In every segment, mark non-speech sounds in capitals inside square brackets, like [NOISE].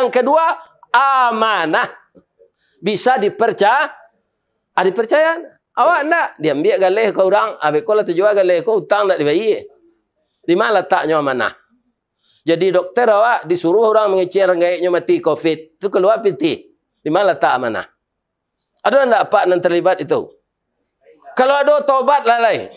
Yang kedua, amanah. Bisa dipercaya. Ada dipercaya. Awak nak Dia ambil galih ke orang. Habis kau lah terjual galih kau. Hutang tak dibayar. Di mana letaknya amanah? Jadi doktor awak disuruh orang mengecil rengaiknya mati COVID. Itu keluar piti. Di mana letak amanah? Ada tak pak yang terlibat itu? Kalau ada, tobat lah lain.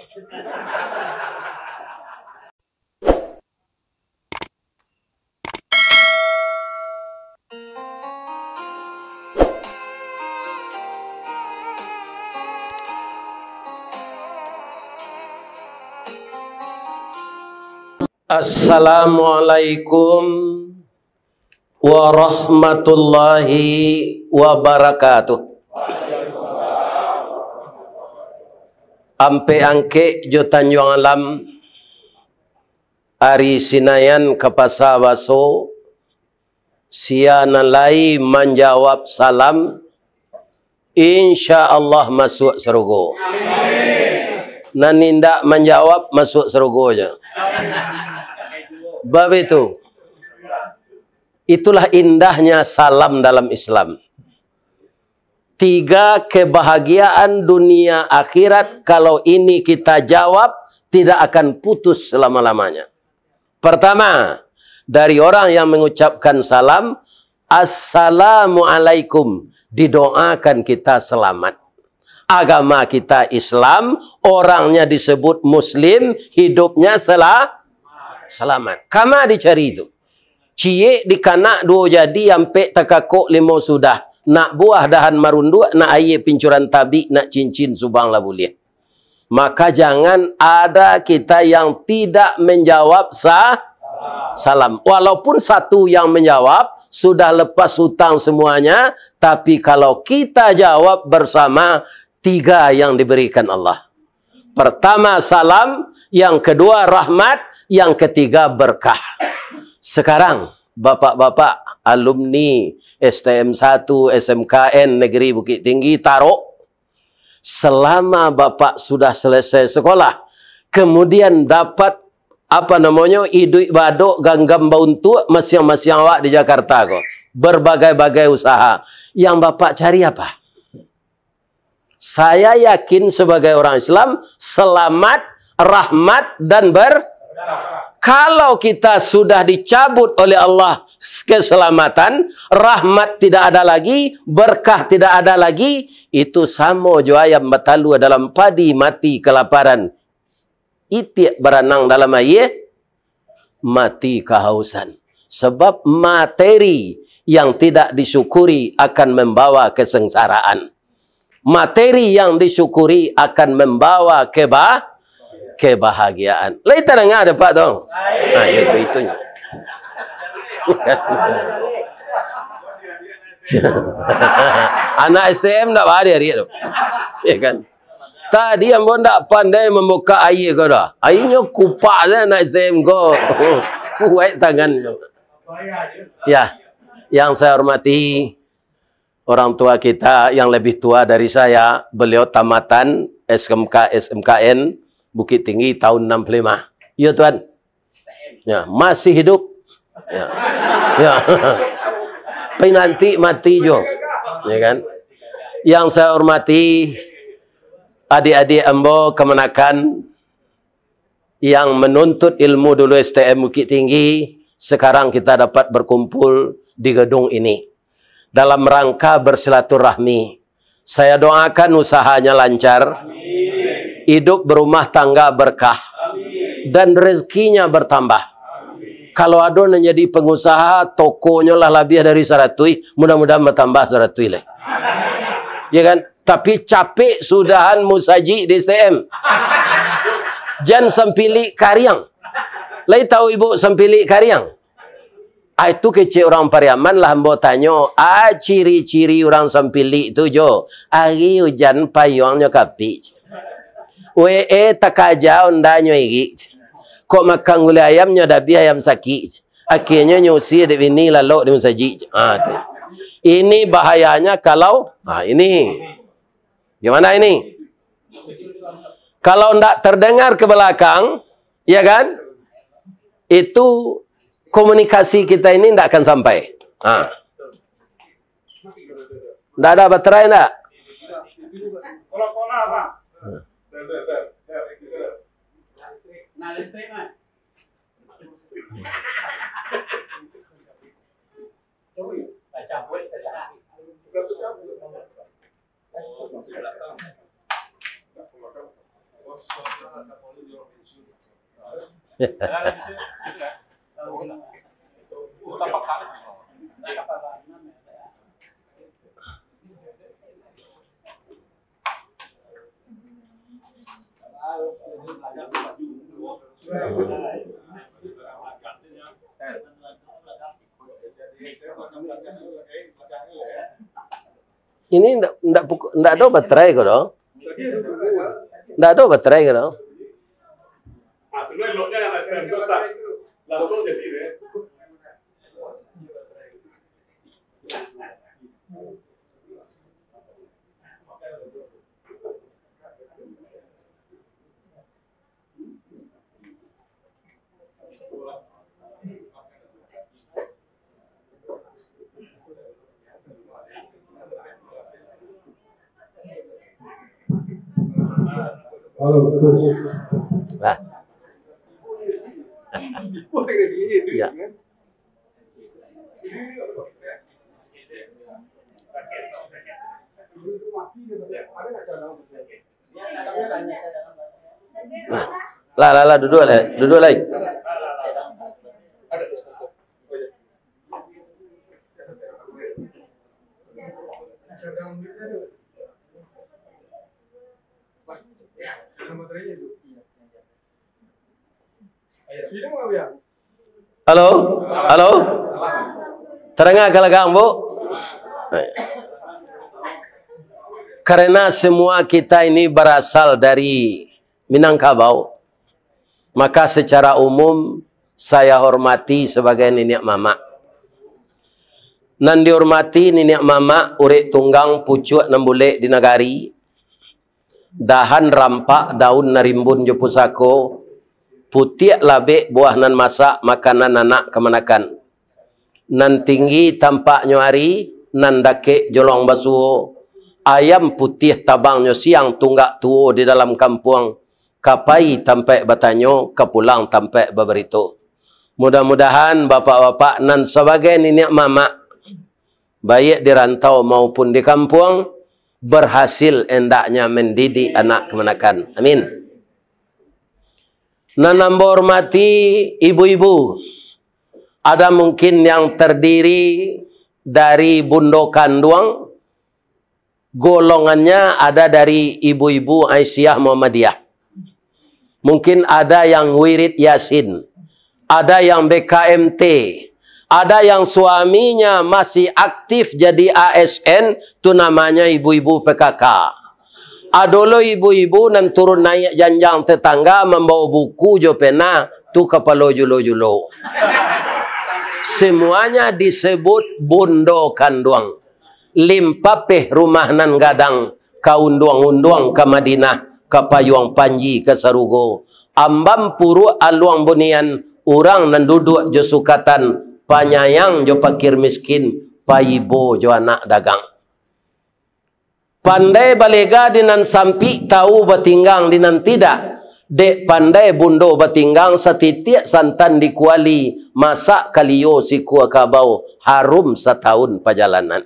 Assalamualaikum warahmatullahi wabarakatuh. Ampe angke jo tanjung alam Ari Sinayan Kapasawaso Sianalai menjawab salam Insya Allah masuk serugo Naninda menjawab masuk serugo aja Amin. Bab itu. Itulah indahnya salam dalam Islam. Tiga kebahagiaan dunia akhirat kalau ini kita jawab tidak akan putus selama-lamanya. Pertama, dari orang yang mengucapkan salam, Assalamualaikum. Didoakan kita selamat. Agama kita Islam, orangnya disebut Muslim, hidupnya selamat selamat. kama itu cie dikana dua jadi sampai takako limo sudah nak buah dahan marundu nak aye pincuran tabi nak cincin subang labulia maka jangan ada kita yang tidak menjawab sah salam walaupun satu yang menjawab sudah lepas hutang semuanya. Tapi kalau kita jawab bersama, tiga yang diberikan Allah. Pertama salam, yang kedua rahmat, yang ketiga berkah. Sekarang bapak-bapak alumni STM 1, SMKN Negeri Bukit Tinggi taruh selama bapak sudah selesai sekolah kemudian dapat apa namanya Iduk badok ganggam bauntu masing-masing awak di Jakarta kok berbagai-bagai usaha yang bapak cari apa saya yakin sebagai orang Islam selamat rahmat dan ber kalau kita sudah dicabut oleh Allah keselamatan, rahmat tidak ada lagi, berkah tidak ada lagi, itu sama jo ayam batalu dalam padi mati kelaparan. Itik berenang dalam air, mati kehausan. Sebab materi yang tidak disyukuri akan membawa kesengsaraan. Materi yang disyukuri akan membawa keba kebahagiaan. Lain tanah nggak ada pak dong. Nah ya, itu itu. [LAUGHS] Anak STM tak bahari hari itu. Ya kan? Tadi yang pun tak pandai membuka air kau dah. Airnya kupak saja anak STM kau. Oh, kuat tangan. Ya. Yang saya hormati orang tua kita yang lebih tua dari saya. Beliau tamatan SMK, SMKN Bukit Tinggi tahun 65. ya Tuhan. Ya, masih hidup. Ya. ya. [LAUGHS] nanti mati jo. Ya kan? Yang saya hormati adik-adik embo kemenakan yang menuntut ilmu dulu STM Bukit Tinggi, sekarang kita dapat berkumpul di gedung ini. Dalam rangka bersilaturahmi. Saya doakan usahanya lancar. Amin hidup berumah tangga berkah dan rezekinya bertambah. Kalau adon menjadi pengusaha, tokonya lah lebih dari saratui, mudah-mudahan bertambah saratui lah. Ya kan? Tapi capek sudahan musaji di STM. Jan sempili karyang. Lai tahu ibu sempili karyang? Ah, itu kecil orang Pariaman lah mau tanya. Ah, ciri-ciri orang sempili itu jo. Hari hujan payungnya kapik. we eta eh, kajao ndanyo igi ko makangule ayam nyo dabia ayam saki akinyo nyo usiri ini lalo di musaji ah, ha, ini bahayanya kalau ah, ini gimana ini kalau ndak terdengar ke belakang ya kan itu komunikasi kita ini ndak akan sampai ah. ndak ada baterai ndak Nada extrema. Đúng rồi, phải chào quên, phải chào. Yeah. Ini ndak ndak ndak ada baterai kok dong. Ndak ada baterai kok dong. Ah, Langsung jadi Lah. ya. Nah, lah lah lah duduk lah, duduk lah Ada Halo? Halo? Terengah kalau Bu? Karena semua kita ini berasal dari Minangkabau. Maka secara umum saya hormati sebagai nenek mama. Nan dihormati nenek mama urik tunggang pucuk nembulek di negari dahan rampak daun narimbun jo pusako putih labe buah nan masak makanan anak kemanakan nan tinggi tampak nyo nan dake jolong basuo ayam putih tabang nyo siang tunggak tuo di dalam kampung kapai tampai batanyo pulang tampai beberito mudah-mudahan bapak-bapak nan sebagai nenek mamak baik di rantau maupun di kampung berhasil endaknya mendidik anak kemenakan. Amin. Nanam hormati ibu-ibu. Ada mungkin yang terdiri dari bundo Kanduang. Golongannya ada dari ibu-ibu Aisyah Muhammadiyah. Mungkin ada yang wirid Yasin. Ada yang BKMT ada yang suaminya masih aktif jadi ASN tu namanya ibu-ibu PKK adolo ah, ibu-ibu nan turun naik janjang tetangga membawa buku jo pena tu kepala julo-julo semuanya disebut bondo kanduang limpa peh rumah nan gadang ka unduang unduang ke Madinah ke Payuang Panji ke Sarugo ambam puru aluang bunian orang nan duduk jo sukatan panyayang jo pakir miskin, pai paibo jo anak dagang. Pandai balega dinan sampi tahu batinggang dinan tidak. Dek pandai bundo batinggang setitik santan di kuali. Masak kaliyo si kabau harum setahun perjalanan.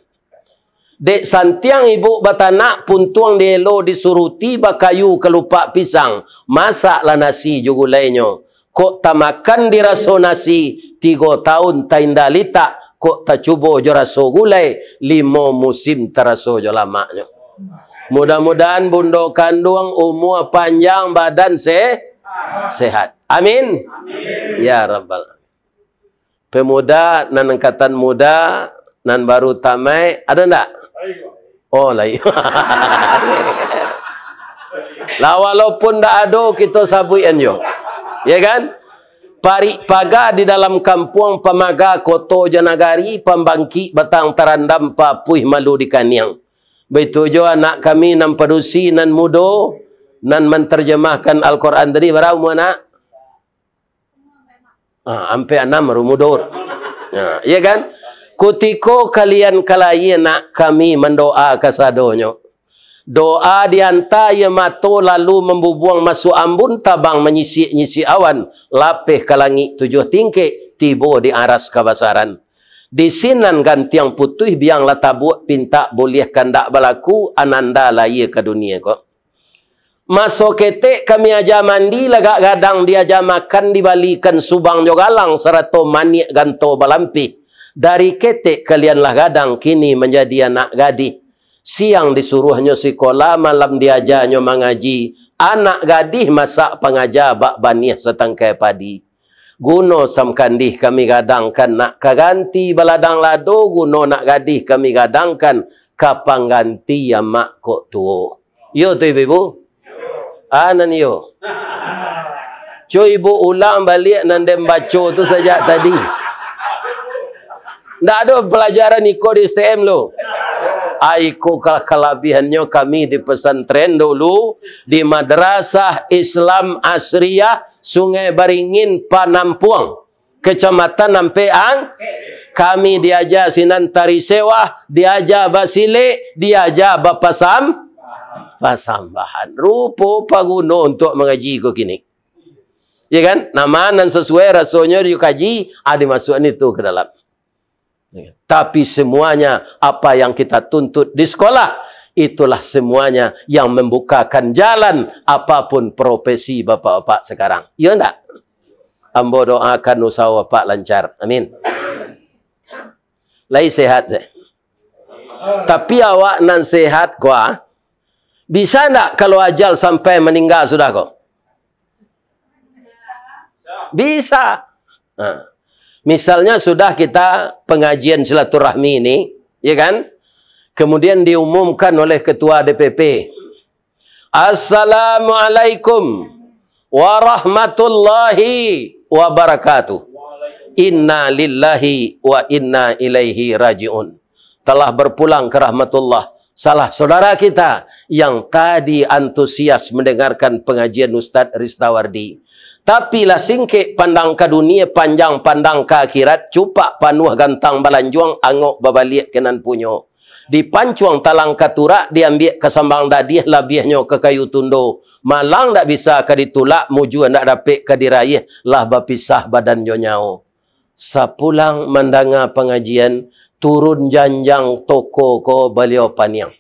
Dek santiang ibu batanak pun tuang di elo disuruh tiba kayu kelupak pisang. Masaklah nasi jugulainyo kok tak makan di rasa nasi tiga tahun tak indah lita kok tak cuba je rasa gulai lima musim terasa je lamaknya mudah-mudahan bunda kandung umur panjang badan se sehat amin, amin. ya rabbal pemuda nan angkatan muda nan baru tamai ada ndak oh lai [LAUGHS] lah walaupun tak ada kita sabui anjo ya. Ya kan? Pari paga di dalam kampung pemaga koto janagari pembangki batang Tarandam papuih malu di kaniang. Betul jo anak kami nan padusi nan mudo nan menterjemahkan Al-Quran dari Barau mana? Ah, ampe enam rumudur. Ya, ya kan? Kutiko kalian kalai nak kami mendoa kasadonyo. Doa diantai mata lalu membubuang masuk ambun tabang menyisik-nyisik awan. Lapih ke langit tujuh tingke tiba di aras kebasaran. Di sinan yang putih biang latabuk pintak boleh kandak balaku ananda laya ke dunia kok. Masa ketik kami aja mandi lagak gadang diajar makan dibalikan subang jogalang serata manik ganto balampi. Dari ketik kalianlah gadang kini menjadi anak gadis siang disuruhnya sekolah, malam diajarnya mengaji. Anak gadih masak pengajar bak baniah setangkai padi. Guno sam kandih kami gadangkan nak keganti baladang lado guno nak gadih kami gadangkan kapang ganti ya mak kok tuo. Yo tu ibu. ibu. Anan ah, yo. Cuy ibu ulang balik nanti baca tu sejak tadi. Tak ada pelajaran ikut di STM lo. Aiko kelebihannya kami di pesantren dulu di Madrasah Islam Asriyah Sungai Baringin Panampuang Kecamatan Nampeang kami diajar tari sewa diajar basile diajar bapasam pasambahan rupa paguno untuk mengaji ke kini ya kan nama dan sesuai rasanya dikaji ada masuk ni ke dalam Iya. Tapi semuanya apa yang kita tuntut di sekolah, itulah semuanya yang membukakan jalan apapun profesi bapak-bapak sekarang. Ya enggak? Ambo doakan usaha bapak lancar. Amin. Lai sehat. deh. Tapi awak nan sehat gua ah? Bisa enggak kalau ajal sampai meninggal sudah kok? Bisa. Nah. Misalnya sudah kita pengajian silaturahmi ini, ya kan? Kemudian diumumkan oleh ketua DPP. Assalamualaikum warahmatullahi wabarakatuh. Inna lillahi wa inna ilaihi raji'un. Telah berpulang ke rahmatullah. Salah saudara kita yang tadi antusias mendengarkan pengajian Ustadz Ristawardi Tapi lah singkit pandang ke dunia, panjang pandang ke akhirat, cupak panuh gantang balanjuang, angok babalik kenan punyo. Dipancuang talang katurak, diambil kesambang dadih, labihnya ke kayu tundo. Malang tak bisa ke ditulak, muju nak dapat ke diraih, lah berpisah badan nyonyau. Sapulang mendengar pengajian, turun janjang toko ko beliau panjang.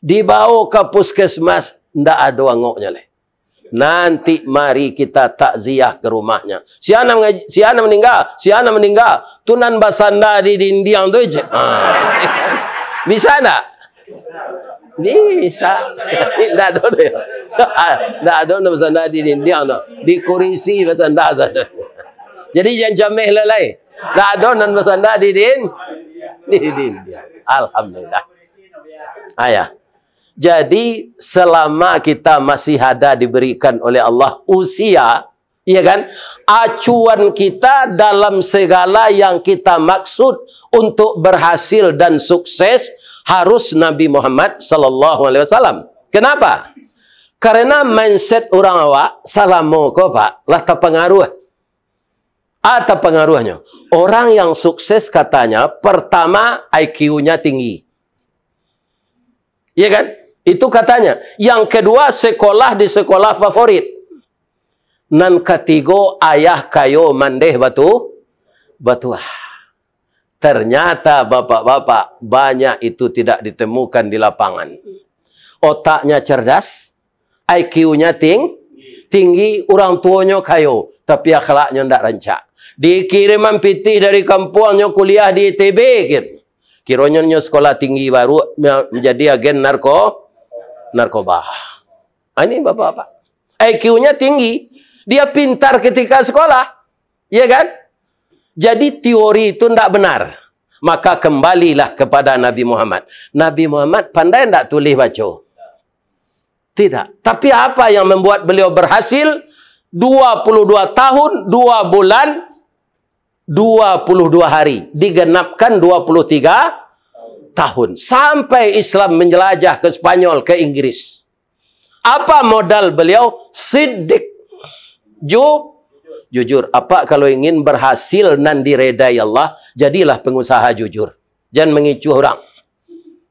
Dibawa ke puskesmas, ndak ada angoknya leh. Nanti mari kita takziah ke rumahnya. Si anak si anak meninggal, si anak meninggal. Tunan basanda di India tuh. Ah. [LAUGHS] Bisa enggak? Bisa. Enggak [LAUGHS] ada. [LAUGHS] tidak ada basanda di India tuh. Di kurisi basanda Jadi jangan jameh lelai. tidak ada nan basanda di din. Di India Alhamdulillah. Ayah. Jadi selama kita masih ada diberikan oleh Allah usia, Iya kan? Acuan kita dalam segala yang kita maksud untuk berhasil dan sukses harus Nabi Muhammad sallallahu alaihi wasallam. Kenapa? Karena mindset orang awak salamu ko Pak, lah pengaruh. Ada ah, pengaruhnya. Orang yang sukses katanya pertama IQ-nya tinggi. Iya kan? Itu katanya. Yang kedua, sekolah di sekolah favorit. Nan katigo ayah kayo mandeh batu. Batuah. Ternyata bapak-bapak banyak itu tidak ditemukan di lapangan. Otaknya cerdas, IQ-nya ting, tinggi, orang tuanya kayo, tapi akhlaknya tidak rancak. Dikiriman piti dari kampungnya kuliah di ITB, Kiranya sekolah tinggi baru menjadi agen narko narkoba. Ah, ini bapak-bapak. IQ-nya tinggi. Dia pintar ketika sekolah. Iya kan? Jadi teori itu tidak benar. Maka kembalilah kepada Nabi Muhammad. Nabi Muhammad pandai tidak tulis baca? Tidak. Tapi apa yang membuat beliau berhasil? 22 tahun, 2 bulan, 22 hari. Digenapkan 23 tahun sampai Islam menjelajah ke Spanyol, ke Inggris. Apa modal beliau? Siddiq. Ju jujur. Apa kalau ingin berhasil nan redai Allah, jadilah pengusaha jujur. Jangan mengicu orang.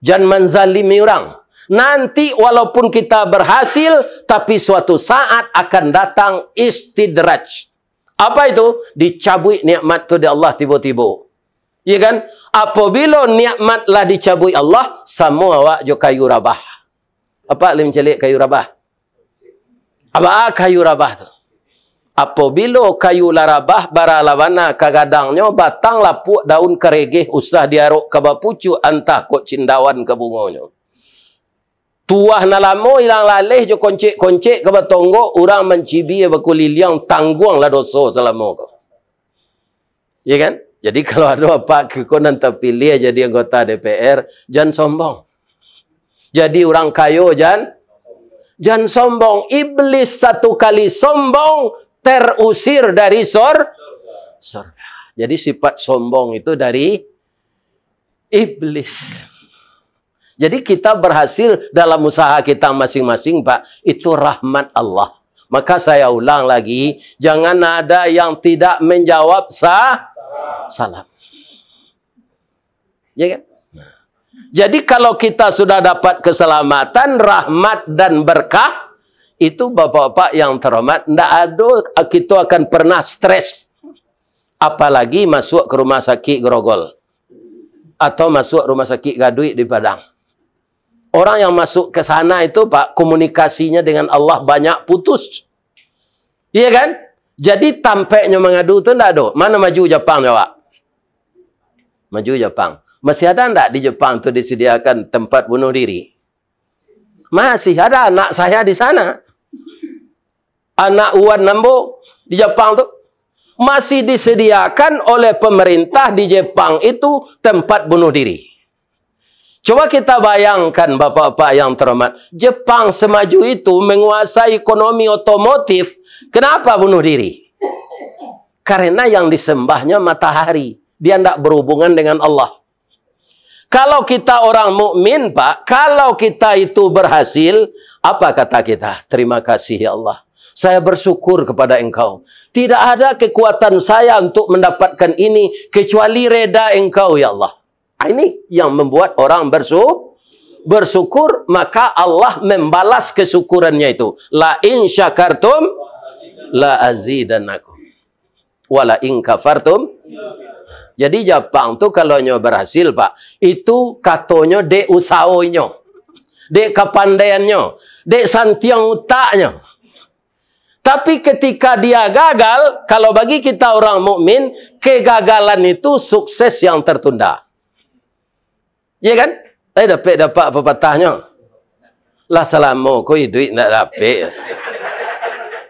Jangan menzalimi orang. Nanti walaupun kita berhasil, tapi suatu saat akan datang istidraj. Apa itu? Dicabui nikmat itu di Allah tiba-tiba. Ya kan? Apabila nikmatlah dicabui Allah, semua awak jo kayu rabah. Apa lim celik kayu rabah? Apa ah kayu rabah tu? Apabila kayu larabah bara lawana kagadangnya batang lapuk daun keregeh usah diarok ke bapucu antah kok cindawan ke bungonyo. Tuah na lamo hilang lalih jo koncik-koncik ke batonggo orang mencibi ya bakuliliang tanggunglah doso selama kau. Ya kan? Jadi kalau ada Pak Kikonan terpilih jadi anggota DPR, jangan sombong. Jadi orang kayu jangan jangan sombong. Iblis satu kali sombong terusir dari sor surga. Jadi sifat sombong itu dari iblis. Jadi kita berhasil dalam usaha kita masing-masing, Pak. Itu rahmat Allah. Maka saya ulang lagi, jangan ada yang tidak menjawab sah salam. Ya kan? Jadi kalau kita sudah dapat keselamatan, rahmat dan berkah, itu bapak-bapak yang terhormat, tidak ada kita akan pernah stres. Apalagi masuk ke rumah sakit Grogol. Atau masuk rumah sakit Gaduik di Padang. Orang yang masuk ke sana itu, Pak, komunikasinya dengan Allah banyak putus. Iya kan? Jadi tampaknya mengadu itu tidak ada. Mana maju Jepang jawab? Maju Jepang. Masih ada tidak di Jepang itu disediakan tempat bunuh diri? Masih ada anak saya di sana. Anak Uwan Nambo di Jepang itu masih disediakan oleh pemerintah di Jepang itu tempat bunuh diri. Coba kita bayangkan Bapak-Bapak yang terhormat. Jepang semaju itu menguasai ekonomi otomotif. Kenapa bunuh diri? Karena yang disembahnya matahari. Dia tidak berhubungan dengan Allah. Kalau kita orang mukmin, Pak, kalau kita itu berhasil, apa kata kita? Terima kasih ya Allah. Saya bersyukur kepada engkau. Tidak ada kekuatan saya untuk mendapatkan ini kecuali reda engkau ya Allah. Ah, ini yang membuat orang bersu bersyukur maka Allah membalas kesyukurannya itu. La in syakartum la azidannakum. Wala in kafartum. Jadi Jepang tuh kalau nyo berhasil, Pak, itu katonyo de usaonyo. De kepandaiannya, de santiang utaknya. Tapi ketika dia gagal, kalau bagi kita orang mukmin, kegagalan itu sukses yang tertunda. Ya kan? Tapi dapat dapat pepatahnya. Lah selama kau duit nak dapat.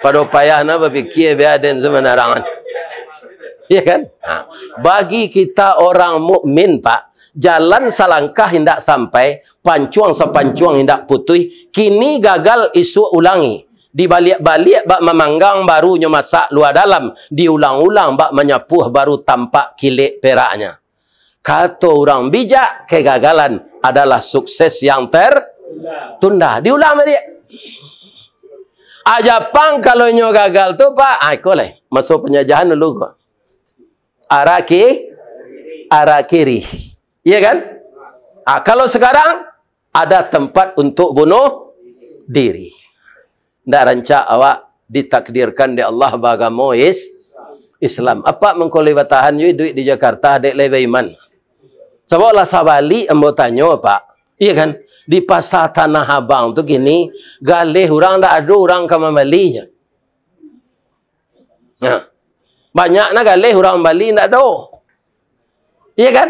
Pada payah nak berfikir biar ada zaman arangan. Ya kan? Ha. Bagi kita orang mukmin pak, jalan salangkah hendak sampai, pancuang sepancuang hendak putih, kini gagal isu ulangi. Di balik-balik bak memanggang barunya masak luar dalam. Diulang-ulang bak menyapuh baru tampak kilik peraknya. Kata orang bijak, kegagalan adalah sukses yang tertunda. Diulang Aja pang kalau nyo gagal tu pak, aku ah, koleh masuk penjajahan dulu kok. Arah kiri, arah kiri. Iya kan? Ah, kalau sekarang ada tempat untuk bunuh diri. Tidak rancak awak ditakdirkan di Allah bagamu Islam. Apa mengkolibatahan yuk duit di Jakarta dek lebih iman. Coba lah sabali embo tanyo pak. Iya kan? Di pasar tanah abang tu gini, galih orang dah ada orang kama Bali je. Nah. Banyak nak galih orang Bali nak ada. Iya kan?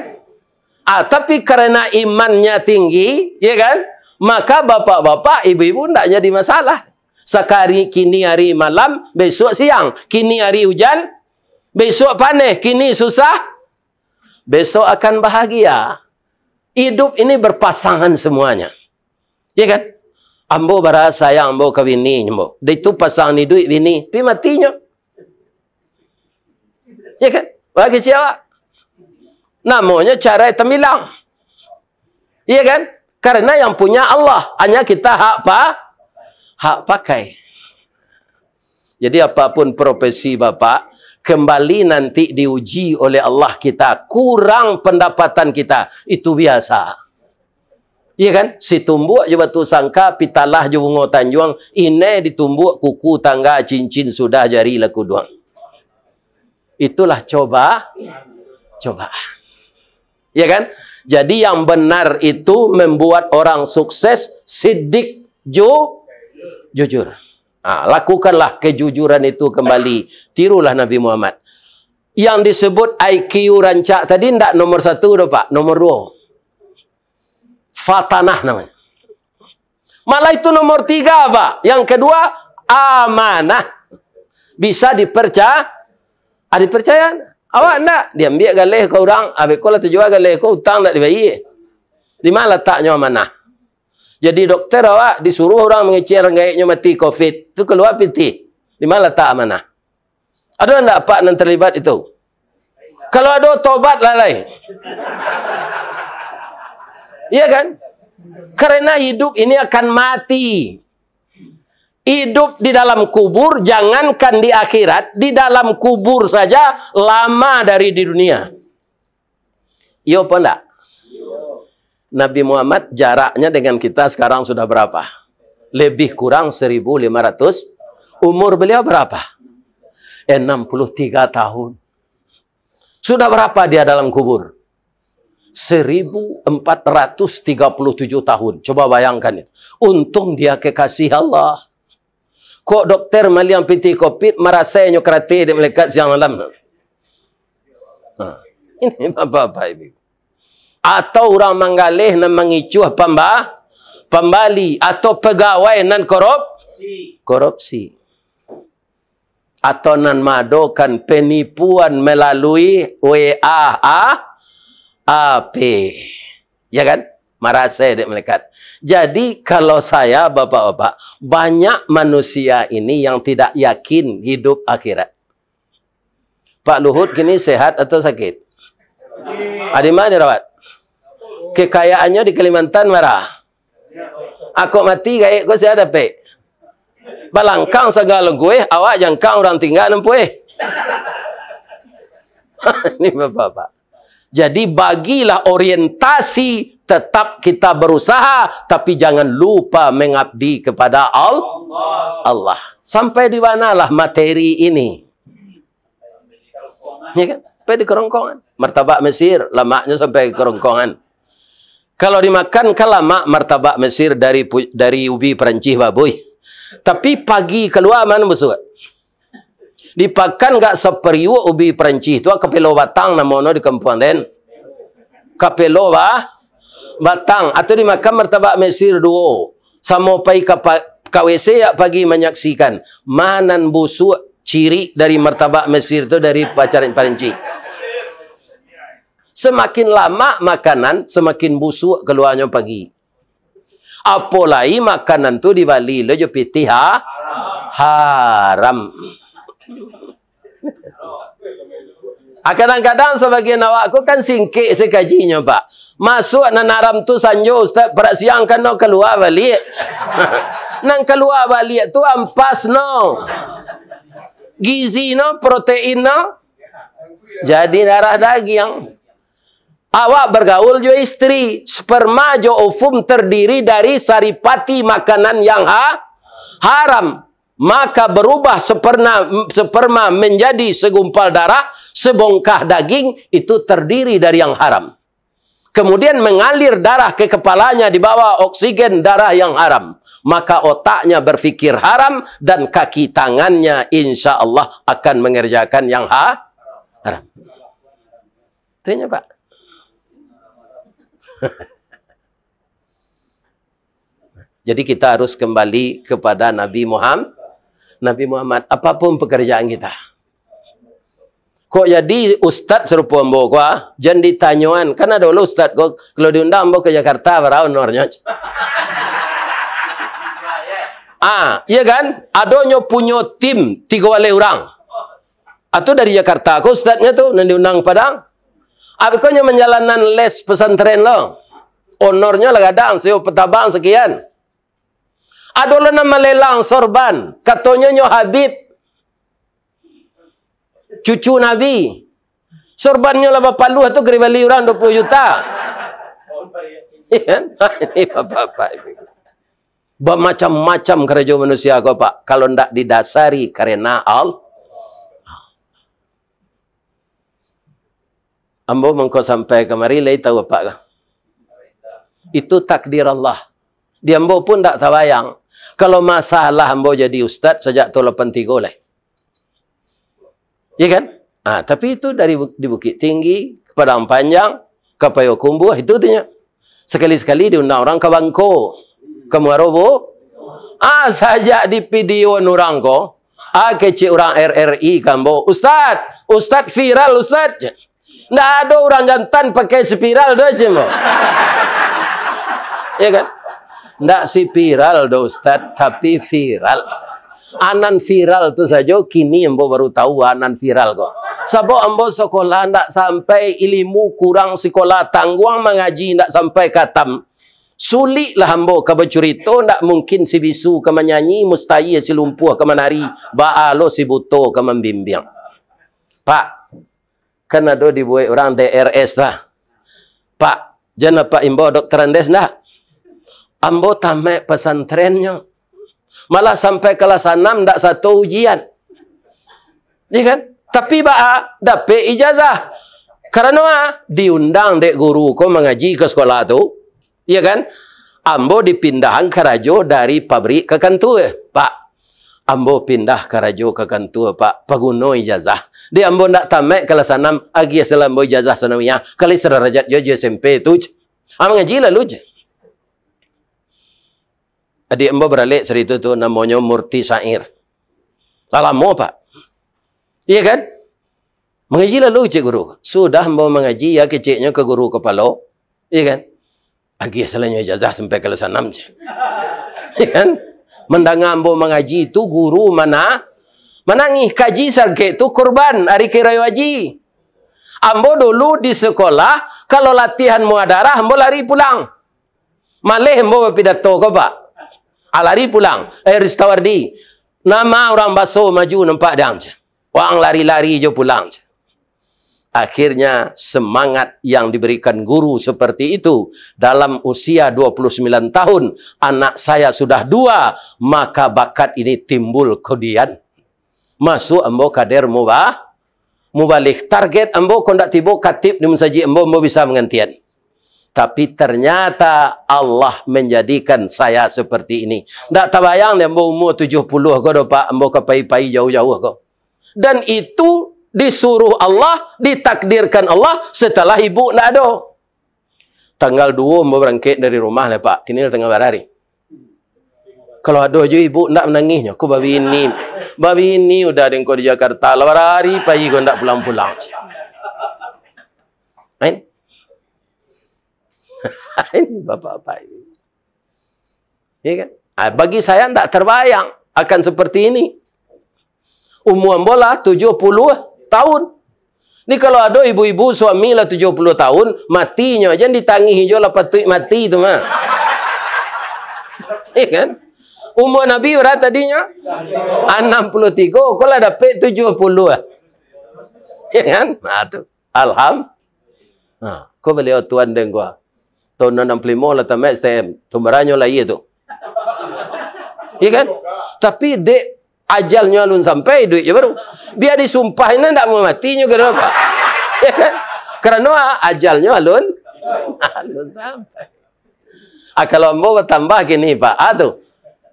Ah, tapi karena imannya tinggi, iya kan? Maka bapak-bapak, ibu-ibu tak jadi masalah. Sekari kini hari malam, besok siang. Kini hari hujan, besok panas. Kini susah, besok akan bahagia. Hidup ini berpasangan semuanya. Iya kan? Ambo berasa saya ambo kawini nyembo. Itu pasangan hidup ini, pi matinya. Iya kan? Bagi siapa? Namanya cara temilang. Iya kan? Karena yang punya Allah, hanya kita hak pak, hak pakai. Jadi apapun profesi Bapak, kembali nanti diuji oleh Allah kita. Kurang pendapatan kita. Itu biasa. Iya kan? Si tumbuk je tu sangka, pitalah je bungo tanjuang, ine ditumbuk kuku tangga cincin sudah jari laku doang. Itulah coba, coba. Iya kan? Jadi yang benar itu membuat orang sukses sidik ju, jujur. Ha, ah, lakukanlah kejujuran itu kembali. Tirulah Nabi Muhammad. Yang disebut IQ rancak tadi tidak nomor satu dah Pak. Nomor dua. Fatanah namanya. Malah itu nomor tiga Pak. Yang kedua amanah. Bisa dipercaya. Ada ah, percayaan. Awak nak? Dia ambil galih kau orang. Habis ah, kau lah terjual galih kau. Utang tak dibayar. Di mana letaknya amanah? Jadi dokter awak disuruh orang mengecil gayaknya mati COVID. Itu keluar piti. Di mana letak amanah? Ada tak Pak yang terlibat itu? Kalau ada tobat lalai Iya kan? Karena hidup ini akan mati. Hidup di dalam kubur, jangankan di akhirat, di dalam kubur saja lama dari di dunia. Iya apa enggak? Nabi Muhammad jaraknya dengan kita sekarang sudah berapa? Lebih kurang 1500. Umur beliau berapa? 63 eh, tahun. Sudah berapa dia dalam kubur? 1437 tahun. Coba bayangkan itu. Untung dia kekasih Allah. Kok dokter maliang piti COVID merasainya kerati di melekat siang malam. Nah, ini [LAUGHS] bapak-bapak ibu atau orang menggalih dan mengicuh pembah pembali atau pegawai nan korup, korupsi. Atau nan madokan penipuan melalui WA AP. Ya kan? Merasa dek melekat. Jadi kalau saya bapak-bapak, banyak manusia ini yang tidak yakin hidup akhirat. Pak Luhut kini sehat atau sakit? Adi mana dirawat? kekayaannya di Kalimantan marah. Aku mati kayak kau saya dapat. Balangkang segala gue, eh. awak jangkang orang tinggal nempue. Eh. [LAUGHS] Ini bapak-bapak. Jadi bagilah orientasi tetap kita berusaha tapi jangan lupa mengabdi kepada Allah. Allah. Sampai di manalah materi ini? Ya kan? Sampai di kerongkongan. Martabak Mesir lemaknya sampai kerongkongan. kalau dimakan kalama martabak Mesir dari dari ubi Perancis baboi. Tapi pagi keluar mana busuk? Dipakan enggak seperiuk ubi Perancis tu ah, kapelo batang nama no di kampung den. Kapelo batang atau dimakan martabak Mesir duo. Sama pai ka KWC ya pagi menyaksikan manan busuk ciri dari martabak Mesir tu dari pacaran Perancis. Semakin lama makanan, semakin busuk keluarnya pagi. Apa lagi makanan tu di Bali. Lalu je piti ha? Haram. Ah, kadang-kadang sebagai awak aku kan singkik sekajinya, Pak. Masuk nan haram tu sanjo Ustaz. Pada siang kan nak keluar balik. [LAUGHS] Nang keluar balik tu ampas no. Gizi no, protein no. Jadi darah daging. Awak bergaul juga istri. Sperma jo ovum terdiri dari saripati makanan yang ha haram. Maka berubah sperma, sperma menjadi segumpal darah, sebongkah daging, itu terdiri dari yang haram. Kemudian mengalir darah ke kepalanya dibawa oksigen darah yang haram. Maka otaknya berpikir haram dan kaki tangannya insya Allah akan mengerjakan yang ha haram. Artinya Pak. Jadi kita harus kembali kepada Nabi Muhammad. Nabi Muhammad, apapun pekerjaan kita. Kok jadi ustaz serupa mbok kwa? Jan ditanyuan. Karena dulu ustaz kok kalau diundang mbok ke Jakarta berau nornya. [LAUGHS] ah, iya kan? Adonyo punya tim tiga wale orang. Atau dari Jakarta. Kok ustaznya tuh nanti undang Padang? Abi menjalankan menjalanan les pesantren lo. Onornya lah kadang Siu petabang sekian. Adola nama lelang sorban. Katonyo nyo Habib. Cucu Nabi. Sorbannya lah bapak lu itu keriba liuran 20 juta. Bapak, iya, ini bapak-bapak. bermacam macam kerja manusia kok pak. Kalau ndak didasari karena Allah Ambo mengko sampai kemari lei tahu apa ke? Itu takdir Allah. Di ambo pun tak tahu yang Kalau masalah ambo jadi ustaz sejak tu lepen tiga oleh. Ya kan? Ah, tapi itu dari bu- di bukit tinggi, padang panjang, ke payokumbu, itu tanya. Sekali-sekali diundang orang ke bangko. Ke Muarobo. Ah, ha, sajak di video orang ko. Ah, kecik orang RRI kambo. Ustaz! Ustaz viral, Ustaz! Tidak ada orang jantan pakai spiral dah cuma. ya kan? Tidak spiral dah Ustaz, tapi viral. Anan viral tu saja, kini ambo baru tahu anan viral kok. Sabo ambo sekolah tidak sampai ilmu kurang sekolah tangguang mengaji tidak sampai katam. lah hamba ke bercerita, tak mungkin si bisu ke menyanyi, mustahil si lumpuh ke menari, ba'alo si buto ke membimbing. Pak, Karena do dibuai orang DRS lah, Pak, jana Pak Imbo Dokter Andes dah. Ambo tamai pesantrennya. Malah sampai kelas 6 tak satu ujian. Ya kan? Tapi Pak dapat ijazah. kerana ha, diundang dek guru ko mengaji ke sekolah tu. Ya kan? Ambo dipindahkan ke dari pabrik ke kantor. Pak, ambo pindah ke karajo ke kantua pak paguno ijazah Dia ambo nak tamek ke sanam agi selam bo ijazah sanamnya kala sera rajat jo SMP tu am ah, ngaji la luj adi ambo beralik cerita tu namonyo murti sair salam pak iya kan mengaji la luj guru sudah ambo mengaji ya keciknya ke guru kepala iya kan agi selanya ijazah sampai kala sana je iya kan mendengar ambo mengaji tu guru mana menangih kaji sakit tu kurban hari kira waji ambo dulu di sekolah kalau latihan mu darah ambo lari pulang malih ambo pidato ke pak alari ah, pulang air eh, stawardi nama orang baso maju nampak dia wang lari-lari jo pulang je Akhirnya semangat yang diberikan guru seperti itu dalam usia 29 tahun anak saya sudah dua maka bakat ini timbul kodian. Masuk ambo kader mubah mubalik target ambo kondak tibo katib di musaji ambo ambo bisa menghentian Tapi ternyata Allah menjadikan saya seperti ini. Tak terbayang dia umur 70 kau dapat ambo kepai-pai jauh-jauh kau. Dan itu disuruh Allah, ditakdirkan Allah setelah ibu nak ada. Tanggal 2 mau berangkat dari rumah lah pak. Kini lah tengah berhari. Kalau ada je ibu nak menangisnya. Aku babi ini. Babi ini udah ada di Jakarta. Lepas lah, hari pagi kau nak pulang-pulang. Main? [LAUGHS] ini bapak-bapak ini. Ya kan? Ah, bagi saya tak terbayang akan seperti ini. Umur bola tahun. Ni kalau ada ibu-ibu suami lah tujuh puluh tahun, matinya aja ditangi hijau lah patut mati tu mah. [LAUGHS] Eh kan? Umur Nabi berapa tadinya? 63. Kau lah dapat 70 lah. Ya kan? Nah, tu. Alham. Ha. Kau boleh lihat tuan dan gua. Tahun lima lah tamat saya. Tumaranya lah iya tu. [LAUGHS] Ya kan? Tapi dek ajalnya alun sampai duitnya baru. Biar disumpahin tidak mau matinya kenapa? [LAUGHS] Ya kan? Karena ajalnya alun alun sampai. Ah, kalau mau bertambah gini Pak, aduh. Ah,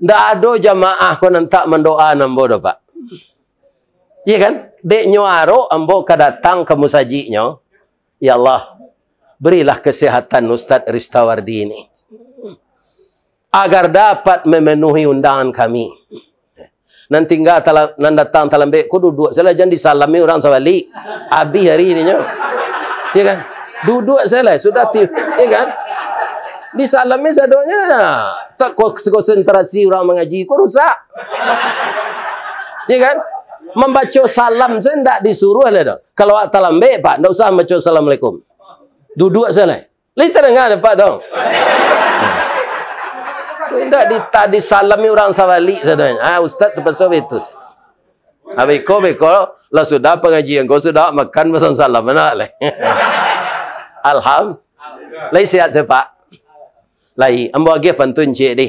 ndak ada jamaah kau tak mendoa nambo do Pak. Iya kan? Dek nyuaro ambo kadatang ke musajinya. Ya Allah, berilah kesehatan Ustaz Ristawardi ini. Agar dapat memenuhi undangan kami Nanti tinggal talam, nan datang talam baik. Kau duduk saya lah. Jangan disalami orang sawali. Abi hari ini. Ya kan? Duduk saya Sudah tiup. Ya kan? Disalami saya doanya. Tak kau konsentrasi orang mengaji. Kau rusak. Ya kan? Membaca salam saya tidak disuruh lah. Dah. Kalau tak talam baik, Pak. Tidak usah membaca assalamualaikum. Duduk saya lah. Lihat dengar, Pak. Tak. Tidak di tak orang sawali tu Ah ustaz tu pasal itu. Abi ah, ko be ko la sudah pengajian ko sudah makan pasal salam mana le. [LAUGHS] Alhamdulillah, Lai sihat tu pak. Lai ambo age pantun cik di.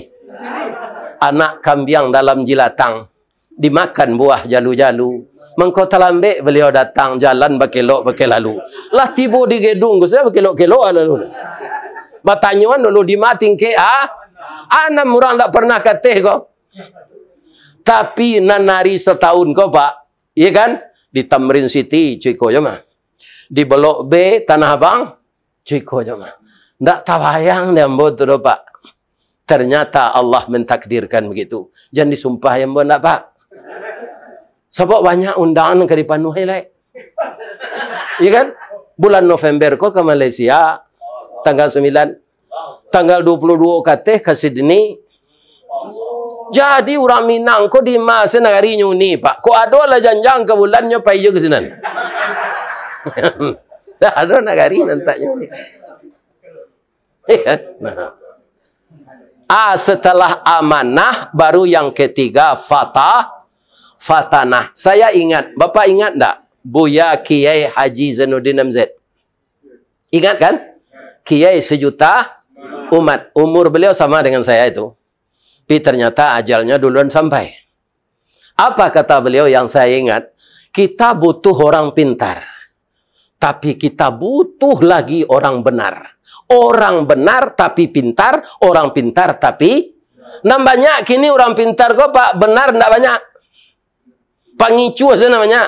Anak kambing dalam jilatang dimakan buah jalu-jalu. Mengko talambek beliau datang jalan bakelok bakelalu. Lah tiba di gedung ko saya bakelok-kelok lalu. Batanyuan dulu di mating ke ah? Anak murang tak pernah kateh kok. Tapi nanari setahun kok pak. Iya kan? Di Tamrin City, Ciko ya mah. Di Belok B, Tanah Abang, Ciko ya mah. Tak tawayang yang mbot tuh pak. Ternyata Allah mentakdirkan begitu. Jangan disumpah yang mbot pak. Sebab banyak undangan ke depan Nuhailai. Iya kan? Bulan November kok ke Malaysia. Tanggal 9. tanggal 22 katih ke Sydney. jadi orang Minang ko di masa hari nyuni pak ko ada lah janjang ke bulannya pai je ke sini [LAUGHS] dah ada nak hari nantak nyuni [LAUGHS] ah setelah amanah baru yang ketiga fatah fatanah saya ingat bapak ingat tak Buya Kiai Haji Zainuddin MZ ingat kan Kiai sejuta umat. Umur beliau sama dengan saya itu. Tapi ternyata ajalnya duluan sampai. Apa kata beliau yang saya ingat? Kita butuh orang pintar. Tapi kita butuh lagi orang benar. Orang benar tapi pintar. Orang pintar tapi... Nah banyak kini orang pintar kok pak. Benar tidak banyak. pengicu aja namanya.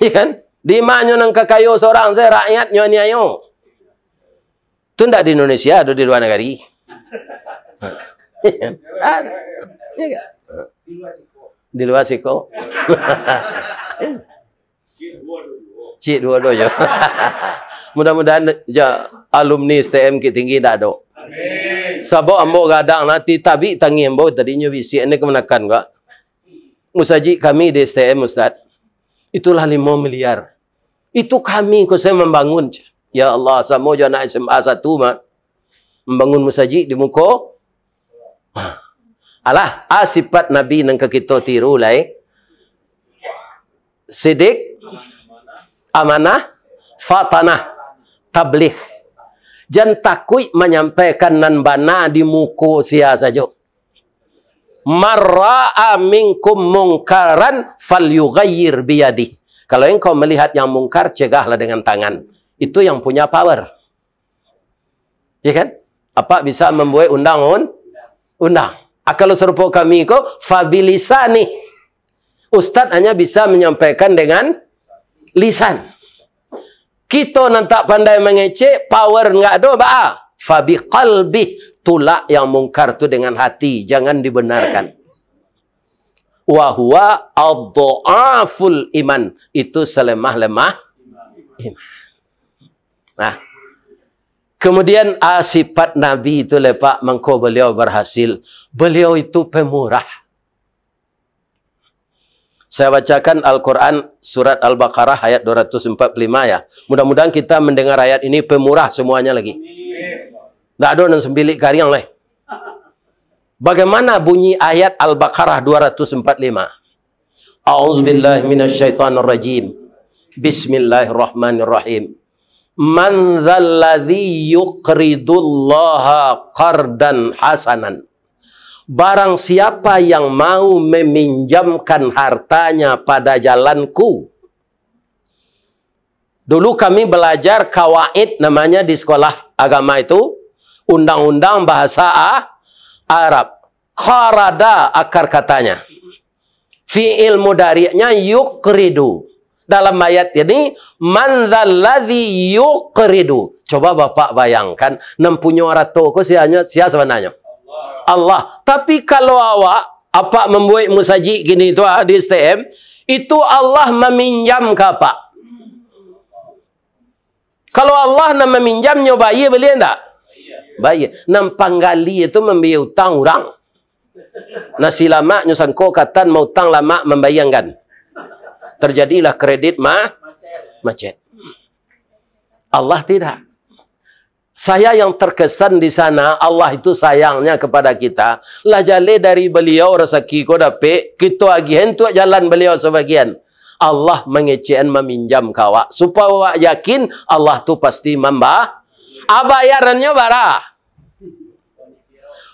Iya kan? Di mana nang kakayo seorang saya nyonya niayo. Itu tidak di Indonesia, ada di luar negeri. di luar Siko. Cik dua dua ya. Mudah-mudahan ja, ya, alumni STM kita tinggi tidak ada. Sabo ambo gadang nanti tabi tangi ambo tadinya bisi ini kemenakan kak. Musaji kami di STM Ustaz. Itulah lima miliar. Itu kami kau saya membangun. Ya Allah, sama je anak SMA satu mak. Membangun masjid di muka. Ha. Alah, asipat Nabi nang ke kita tiru lai. Sidik. Amanah. Fatanah. Tablih. Jan takui menyampaikan nan bana di muka sia saja. Marra'a minkum mungkaran fal yugayir biyadih. Kalau engkau melihat yang mungkar, cegahlah dengan tangan. itu yang punya power. Ya kan? Apa bisa membuat undang-undang? Undang. Akal ah, serupa kami ko nih, Ustaz hanya bisa menyampaikan dengan lisan. Kita nantak pandai mengecek, power enggak ada ba'a. Fabi qalbi tulak yang mungkar tu dengan hati, jangan dibenarkan. Wahwa ad-dha'aful iman, itu selemah-lemah iman. Nah, kemudian ah, sifat Nabi itu lepak mengko beliau berhasil. Beliau itu pemurah. Saya bacakan Al-Quran surat Al-Baqarah ayat 245 ya. Mudah-mudahan kita mendengar ayat ini pemurah semuanya lagi. Tidak ada yang sembilik karyang leh. Bagaimana bunyi ayat Al-Baqarah 245? A'udzubillahi minasyaitonirrajim. Bismillahirrahmanirrahim. Man dzalladzi yuqridullaha qardan hasanan. Barang siapa yang mau meminjamkan hartanya pada jalanku. Dulu kami belajar kawaid namanya di sekolah agama itu. Undang-undang bahasa Arab. Qarada akar katanya. Fi'il mudari'nya yukridu dalam ayat ini man dzalladzi yuqridu coba Bapak bayangkan nempunya ratu, sianya sia sebenarnya Allah. tapi kalau awak apa membuat musaji gini itu ah, di STM itu Allah meminjam ke kalau Allah nak meminjam nyobai beli bayi nam panggali itu membiayai utang orang nasi lama nyusangko katan mau utang lama membayangkan terjadilah kredit ma macet. Allah tidak. Saya yang terkesan di sana, Allah itu sayangnya kepada kita. Lah jale dari beliau rezeki kau dapat, kita agihan tu jalan beliau sebagian. Allah mengecehan meminjam kawa supaya awak yakin Allah tu pasti memba. Abayarannya bara.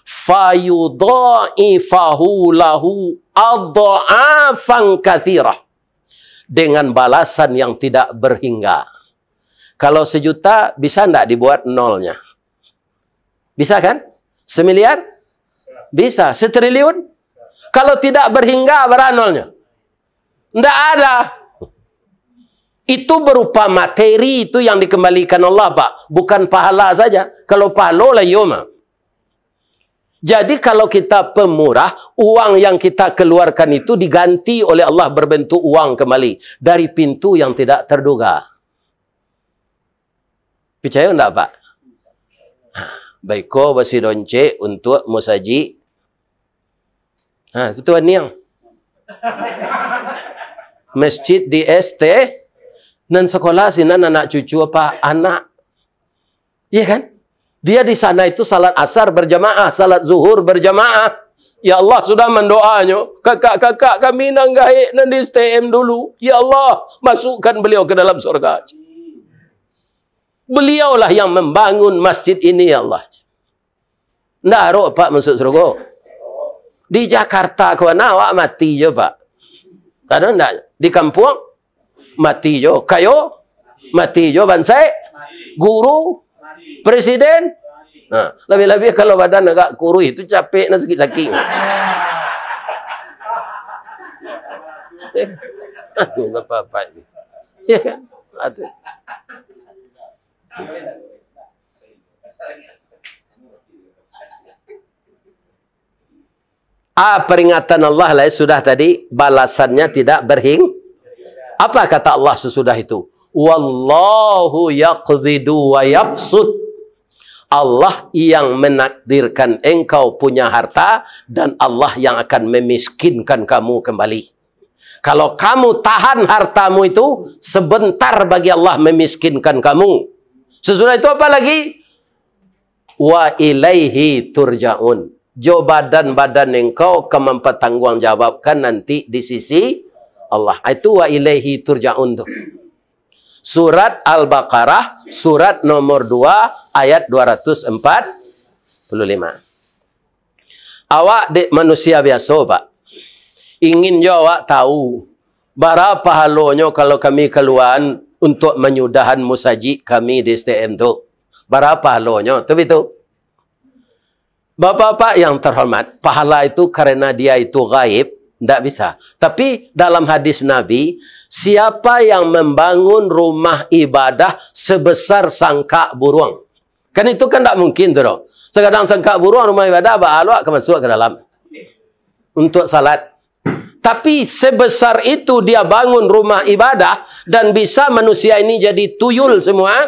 Fayudha'ifahu lahu adha'afan kathirah dengan balasan yang tidak berhingga. Kalau sejuta, bisa enggak dibuat nolnya? Bisa kan? Semiliar? Bisa. Setriliun? Kalau tidak berhingga, berapa nolnya? Enggak ada. Itu berupa materi itu yang dikembalikan Allah, Pak. Bukan pahala saja. Kalau pahala, yoma. Jadi kalau kita pemurah, uang yang kita keluarkan itu diganti oleh Allah berbentuk uang kembali. Dari pintu yang tidak terduga. Percaya enggak Pak? Baiko basidonce untuk musaji. Nah, itu tuan yang. Masjid di ST. Dan sekolah sini anak cucu apa? Anak. Iya kan? Dia di sana itu salat asar berjamaah, salat zuhur berjamaah. Ya Allah sudah mendoanya. Kakak-kakak kami nanggahi nanti STM dulu. Ya Allah masukkan beliau ke dalam surga. Beliaulah yang membangun masjid ini ya Allah. Tidak Pak masuk surga. Di Jakarta kawan awak mati jo Pak. Kadang ada Di kampung mati jo. Kayo mati jo. bansai. Guru Presiden? Nah, lebih-lebih kalau badan agak kurus itu capek nak sakit-sakit. [LAUGHS] Aduh, enggak apa-apa ini. Ya kan? Aduh. Ah, peringatan Allah lah ya, sudah tadi balasannya tidak berhing. Apa kata Allah sesudah itu? Wallahu yaqdidu wa yabsut Allah yang menakdirkan engkau punya harta dan Allah yang akan memiskinkan kamu kembali. Kalau kamu tahan hartamu itu, sebentar bagi Allah memiskinkan kamu. Sesudah itu apa lagi? Wa ilaihi turja'un. Jo badan-badan engkau tanggung jawabkan nanti di sisi Allah. Itu wa ilaihi turja'un tuh. Surat Al-Baqarah, surat nomor 2, ayat 245. Awak di manusia biasa, Pak. Ingin jo awak tahu berapa halonyo kalau kami keluar untuk menyudahan musaji kami di STM itu. Berapa halonyo, Tapi itu. Bapak-bapak yang terhormat, pahala itu karena dia itu gaib, tidak bisa. Tapi dalam hadis Nabi, Siapa yang membangun rumah ibadah sebesar sangka buruang? Kan itu kan tidak mungkin tu doh. sangka buruang rumah ibadah ba'alwa ke masuk ke dalam. Untuk salat. Tapi sebesar itu dia bangun rumah ibadah dan bisa manusia ini jadi tuyul semua eh?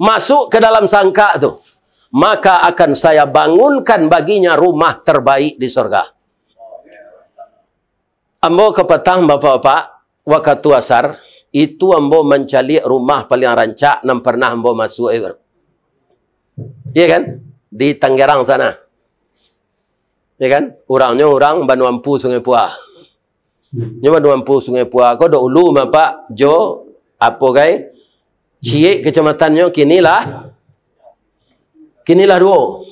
masuk ke dalam sangka tuh, Maka akan saya bangunkan baginya rumah terbaik di surga. Ambo kepetang bapak-bapak waktu asar itu ambo mencari rumah paling rancak nam pernah ambo masuk ever. Eh, iya kan? Di Tangerang sana. Iya kan? Orangnya orang Banu Ampu Sungai Puah. Ini Banu Ampu Sungai Puah. Kau dah ulu sama Jo. Apa kai? kecamatan kecamatannya kini lah. Kini lah duo.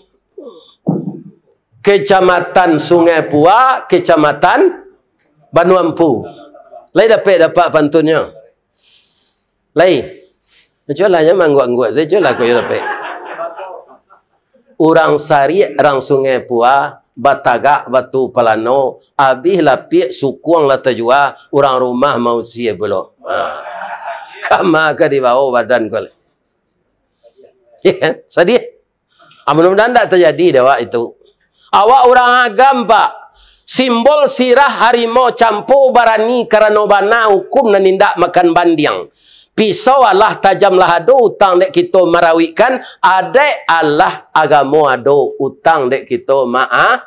Kecamatan Sungai Puah. Kecamatan Banu Ampu. Kecamatan Lai dapat dapat pantunnya. Lai. Jualannya manggut-manggut saja lah kau yang dapat. Orang sari, orang sungai puah, batagak, batu palano, habis lapik, sukuang yang lah terjual, orang rumah mau siap belok. Kamu Kama ke di bawah badan kau lah. Yeah, sedih. Ah, mudah-mudahan tak terjadi dah itu. Awak orang agam, Pak simbol sirah harimau campur barani kerana bana hukum dan tidak makan bandiang. Pisau Allah tajam lah ada utang dek kita merawikan. Adik Allah agama ada utang dek kita ma'a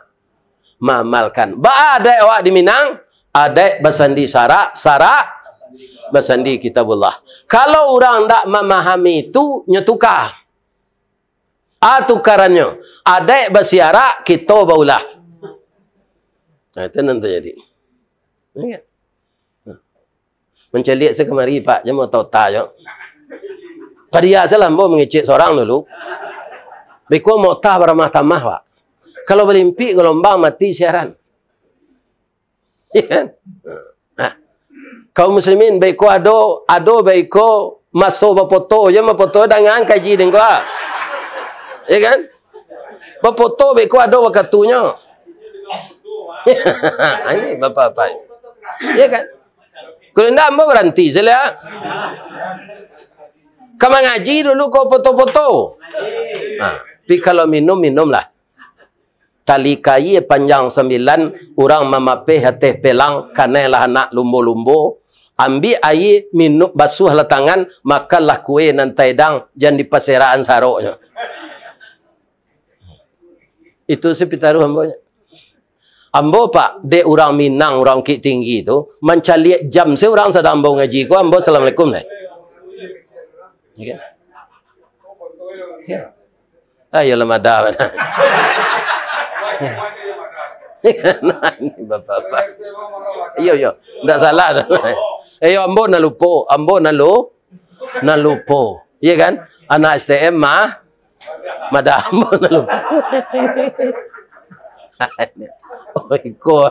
mamalkan. Ba adik awak di Minang, adik basandi sarak, sarak basandi kitabullah. Kalau orang tak memahami itu, nyetukah. Ah, Atukarannya. Adik basiarak, kita baulah. Nah, itu nanti jadi. Ya. Ha. Mencelik kemari, Pak. Dia mau tahu tak, yuk. Tadi ya, saya lambat mengecek seorang dulu. Bikau mau tahu beramah tamah, Pak. Kalau berimpi, gelombang mati siaran. [LAUGHS] Ya. Nah. Kan? Ha. Kau muslimin, baikku ado, ado baikku masuk berfoto. Ya, berfoto dengan kaji dengan kau. Ah. Ya kan? Berfoto baikku ado waktunya. [LAUGHS] Ah, ini bapa apa? Ya kan? Kalau tidak mau berhenti, saya lah. Kamu ngaji dulu kau foto-foto. Nah, ha, tapi kalau minum, minumlah. Tali kayi panjang sembilan, orang memapih hati pelang, kanailah nak lumbu lumbu. Ambil air, minum, basuh lah tangan, makanlah kue dan taidang, jangan di peseraan saroknya. Itu sepitaruh ambilnya. Ambo pak, de orang Minang, orang Kik Tinggi itu, mencari jam se orang sedang ambo ngaji ko, ambo assalamualaikum nih, iya, kan? Ayo lemah dah. Bapak-bapak. Iyo iyo, ndak salah dah. [LAUGHS] Iyo ambo na lupo, ambo nalu, lo, na Iya kan? Anak STM mah, madah ambo na [LAUGHS] iko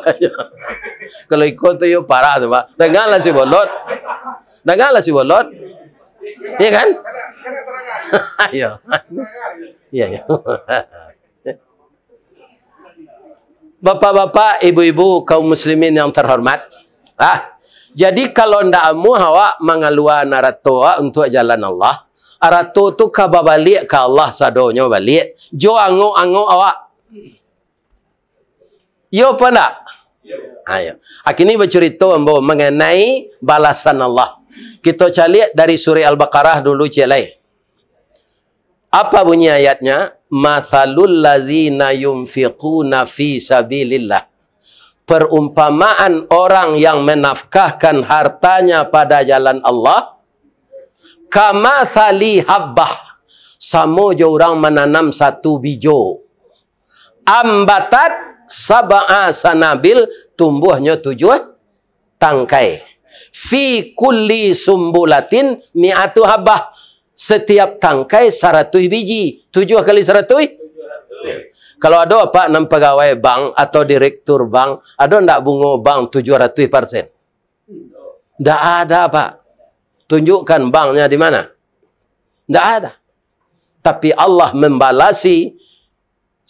kalau iko tuh yo parah tuh pak nagala si bolot nagala si bolot iya kan ayo [LAUGHS] iya. iya iya Bapak-bapak, ibu-ibu, kaum muslimin yang terhormat. Ah, jadi kalau ndakmu hawa mengalua naratoa ah, untuk jalan Allah, arato tu kababalik ke Allah sadonya balik. Jo angu angu awak Yo iya apa enggak? Iya. Ayo. Akhirnya bercerita mengenai balasan Allah. Kita cari dari surah Al-Baqarah dulu cari. Apa bunyi ayatnya? Mathalul ladzina yunfiquna fi sabilillah. Perumpamaan orang yang menafkahkan hartanya pada jalan Allah. Kama thali habbah. Samo je orang menanam satu bijo. Ambatat sab'a sanabil tumbuhnya tujuh tangkai. Fi kulli sumbulatin mi'atu habah. Setiap tangkai seratus biji. Tujuh kali seratus? Kalau ada apa enam pegawai bank atau direktur bank, ada ndak bunga bank tujuh ratus persen? Ndak ada Pak. Tunjukkan banknya di mana? Ndak ada. Tapi Allah membalasi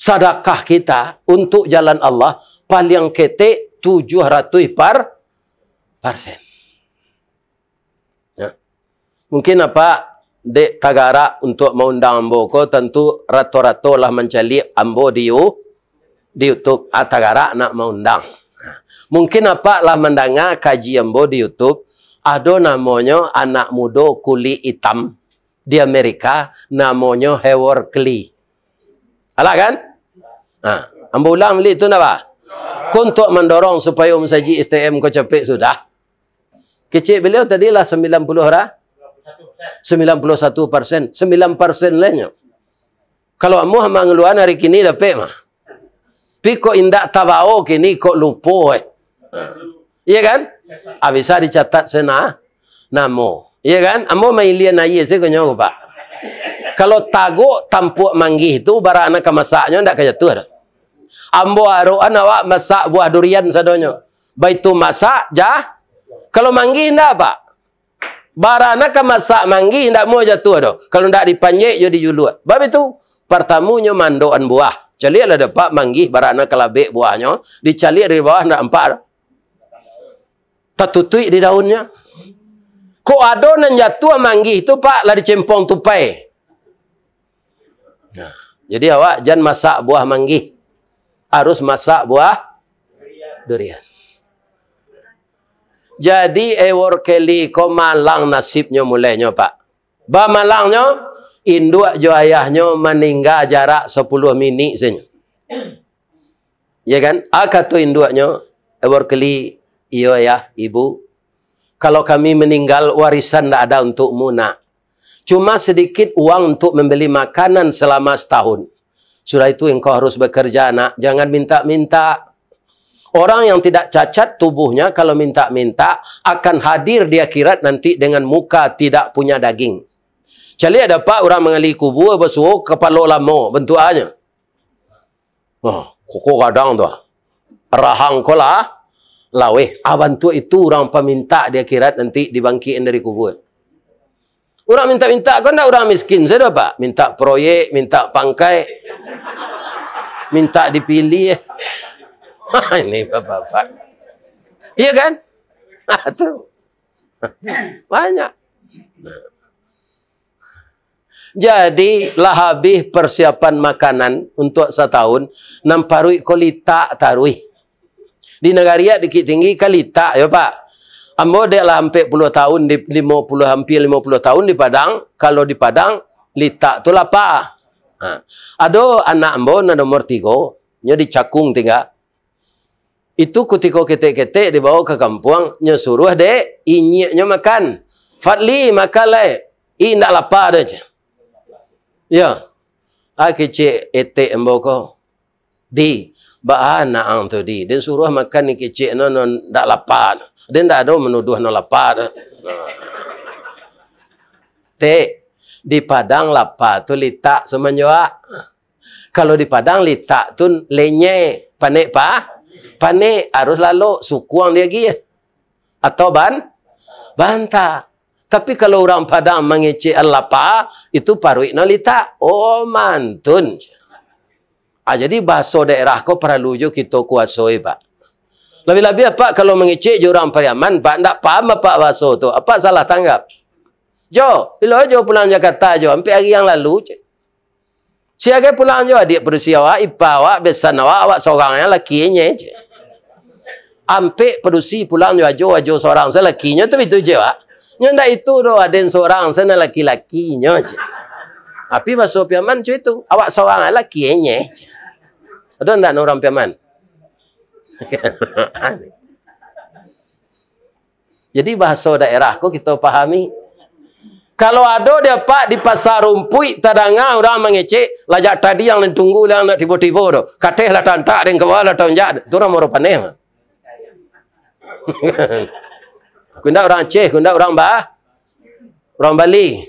sadakah kita untuk jalan Allah paling ketik 700 par persen. Ya. Mungkin apa dek tagara untuk mengundang ambo ko tentu rato-rato lah mencari ambo di di YouTube ah, tagara nak mengundang. Nah, mungkin apa lah mendengar kaji ambo di YouTube ada namanya anak muda kuli hitam di Amerika namanya Howard Klee. Alah kan? Ha. Ambil ulang beli tu nak apa? Untuk mendorong supaya umsaji STM kau capek sudah. Kecil beliau tadilah 90 orang. 91 persen. 9 persen lainnya. Kalau kamu mengeluarkan hari kini dapat mah. Tapi kok indah tabao kini kok lupa eh. Ha. Iya kan? Abisah ah, dicatat sana. Namo. Iya kan? Amo main lian ayah eh, saya kenyang pak kalau taguk tampuk manggih tu barang anak masaknya ndak kaya tu ada. Ambo aro anak masak buah durian sadonyo. tu masak jah. Kalau manggih ndak pak? Barang anak masak manggih ndak mau jatuh ado. Kalau ndak dipanjek jadi julu. Bab itu pertamunya mandoan buah. Celik lah dapat manggih barang anak kelabek buahnya. Dicalik dari bawah ndak empat. Tertutui di daunnya. Kok ada nan jatuh manggih tu pak lah dicempong tupai. Jadi awak jangan masak buah manggi. Harus masak buah durian. Jadi ewor keli ko malang nasibnya mulainya pak. Ba malangnya induk jo ayahnya meninggal jarak 10 mini senya. ya kan? Aka tu induknya ewor keli iyo ibu. Kalau kami meninggal warisan tidak ada untukmu nak. cuma sedikit uang untuk membeli makanan selama setahun. Sudah itu engkau harus bekerja nak, jangan minta-minta. Orang yang tidak cacat tubuhnya kalau minta-minta akan hadir di akhirat nanti dengan muka tidak punya daging. Jadi ada pak orang mengali kubur bersuah kepala lama bentuknya. Oh, kuku kadang tu. Rahang kau lah. Lawih. Abang tu itu orang peminta di akhirat nanti dibangkit dari kubur. Orang minta-minta, kan nak orang miskin saya saja pak? Minta proyek, minta pangkai, minta dipilih. [LAUGHS] Ini bapak-bapak. Iya kan? Nah, [LAUGHS] Banyak. Jadi lahabih persiapan makanan untuk setahun. Namparui kolita taruh. Di negara ya, dikit tinggi kalita ya pak. Ambo dia lah hampir puluh tahun, di, lima puluh, hampir lima puluh tahun di Padang. Kalau di Padang, litak tu lah apa? Ha. Ada anak ambo na nomor tiga, nyo di cakung tinggal. Itu ketika ketik-ketik dibawa ke kampung, nyo suruh dek, inyik nyo makan. Fadli makan lah. I nak lapar dia je. Ya. Ah kecik etik ambo ko. Di. bahan anak ang tu di. Dia suruh makan ni kecik no no dak lapar. Dia tidak ada menuduh no lapar. Te, di Padang lapar tu litak semenjua. Ah. Kalau di Padang litak tu lenye. Panik pa? Panik harus lalu sukuang dia ya. Atau ban? Bantah. Tapi kalau orang Padang mengecek lapar itu parui nolita. Oh mantun. Ah, jadi bahasa daerah kau perlu juga kita kuasai, Pak. Lebih-lebih apa kalau mengecek jurang periaman, Pak tak paham apa bahasa tu. Apa salah tanggap? Jo, bila jo pulang Jakarta jo, sampai hari yang lalu. Siaga pulang jo adik perusia awak, ipa awak, besan awak, awak seorang yang nya Sampai perusi pulang jo, jo, jo seorang saya nya tu itu je awak. Nyanda itu do aden seorang sana laki laki nya Tapi masuk piaman cuy itu, awak seorang laki nya Ada ndak orang piaman? Jadi bahasa daerahku kita pahami. Kalau ada dia pak di pasar rumpui tadanga orang mengecek lajak tadi yang ditunggu yang nak tiba-tiba tu. Kateh lah tantak dan kepala tanjak. Tu orang moro paneh. Aku orang Aceh, aku orang Bah, orang Bali,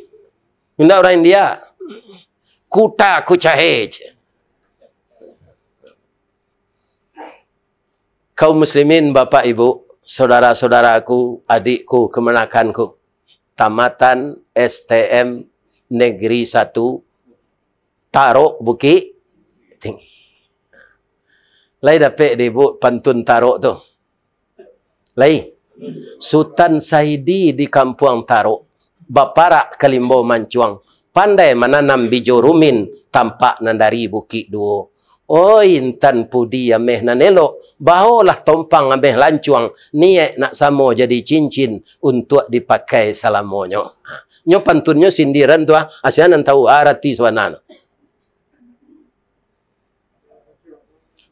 aku orang India. Kuta ku cahej. Kau muslimin, bapak ibu, saudara-saudaraku, adikku, kemenakanku, tamatan STM Negeri 1, Tarok Bukit Tinggi. Lai dapat di ibu pantun Tarok tu. Lai. Sultan Saidi di kampung Tarok. Bapara Kalimbo Mancuang. Pandai menanam biji rumin tampak nandari bukit dua oin intan pudi ameh na nelo baholah tompang ameh lancuang nie nak samo jadi cincin untuk dipakai salamonyo nyo ha. pantunnyo sindiran tua asian an tahu arti suanana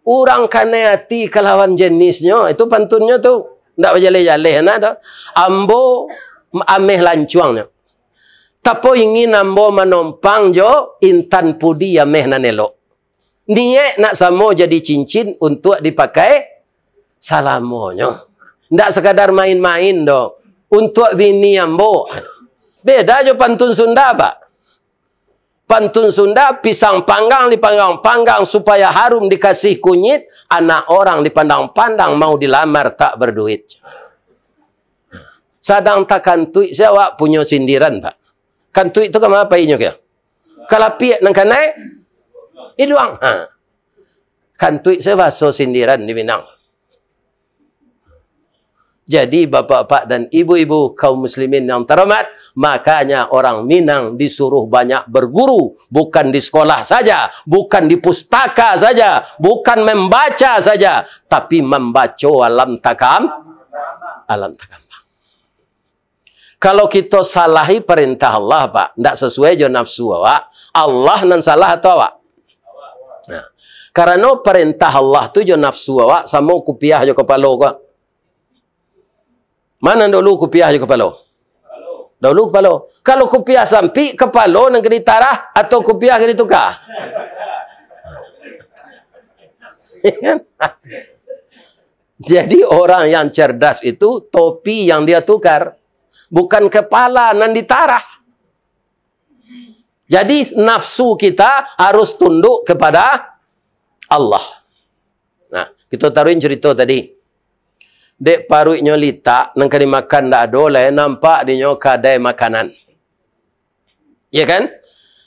Urang kane ati kelawan jenisnya itu pantunnyo tu tak boleh jale jale nah tu ambo ameh lancuangnya tapo ingin ambo manompang jo intan pudi meh nanelo. elok Niat nak samo jadi cincin untuk dipakai salamonyo, Tidak sekadar main-main dong. Untuk bini ambo. Beda aja pantun Sunda, Pak. Pantun Sunda, pisang panggang dipanggang-panggang supaya harum dikasih kunyit. Anak orang dipandang-pandang mau dilamar tak berduit. Sadang tak kantui, sewa punya sindiran, Pak. Kantui itu kan apa inya? Kalapiak nang kanai, Iluang. Ha. Kantui saya bahasa sindiran di Minang. Jadi bapak-bapak dan ibu-ibu kaum muslimin yang terhormat, makanya orang Minang disuruh banyak berguru, bukan di sekolah saja, bukan di pustaka saja, bukan membaca saja, tapi membaca alam takam, alam takam. Kalau kita salahi perintah Allah, Pak, tidak sesuai jo nafsu, Pak. Allah nan salah atau Pak? Karena perintah Allah tu je nafsu awak sama kupiah je kepala awak. Mana dulu kupiah je kepala? Dulu kepala. Kalau kupiah sampai kepala nang kena tarah atau kupiah kena tukar? [LAUGHS] Jadi orang yang cerdas itu topi yang dia tukar bukan kepala nan ditarah. Jadi nafsu kita harus tunduk kepada Allah. Nah, kita taruhin cerita tadi. Dek parut nyolita, nang kali makan tak ada oleh, nampak di dia kadai makanan. Ya kan?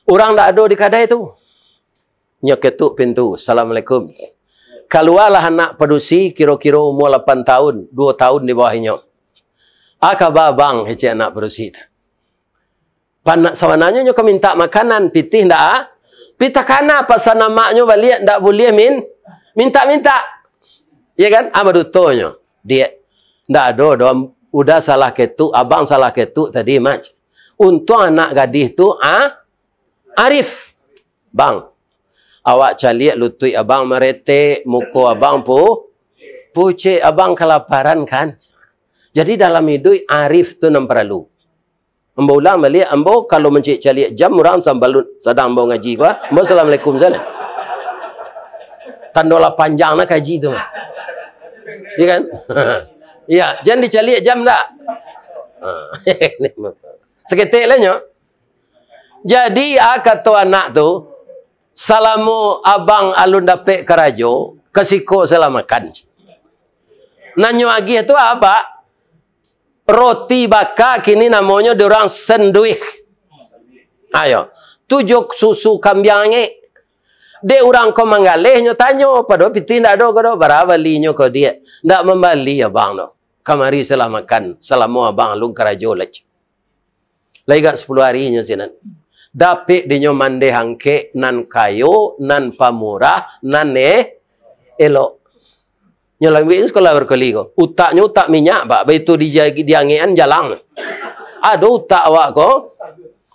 Orang tak ada di kadai itu. Nyok ketuk pintu. Assalamualaikum. Kalualah anak pedusi, kira-kira umur 8 tahun, 2 tahun di bawah nyok. Aka babang hece anak pedusi tu. Panak sawananya nyok minta makanan, pitih dah. Pita kana pasal namanya balik ndak boleh min minta-minta. Ya kan? Apa ah, dutonyo? Dia ndak ada do udah salah ketu, abang salah ketu tadi mac. Untung anak gadis tu A, ah, Arif. Bang. Awak caliak lutui abang merete, muko abang pu. Puce abang kelaparan kan. Jadi dalam hidup Arif tu nam perlu. Ambo ulang balik ambo kalau mencik caliak jam orang sambal sedang ambo ngaji ko. Ambo assalamualaikum sana. Tandola panjang nak lah kaji tu. Ya kan? [LAUGHS] ya, jangan dicaliak jam dak. [LAUGHS] Seketik lah nyok. Jadi akat ah, tu anak tu salamu abang alun dapek karajo kesiko selamakan. Nanyo agih tu apa? Ah, Roti baka kini namanya orang senduik. Ayo. tujuh susu kambiange. De orang ko mangalehnya tanyo pado piti ndak do kodo barabalinyo ko dia. Ndak membali abang no. Kamari selamakan selamo abang lung Lagi Laiga sepuluh hari nyo sinan. Dapi dinyo mande hangke nan kayo nan pamurah nan e elok. Nyolang bikin sekolah berkali ko. Utaknya utak minyak, pak. Begitu di diangian jalan. Ada ya, utak awak ko.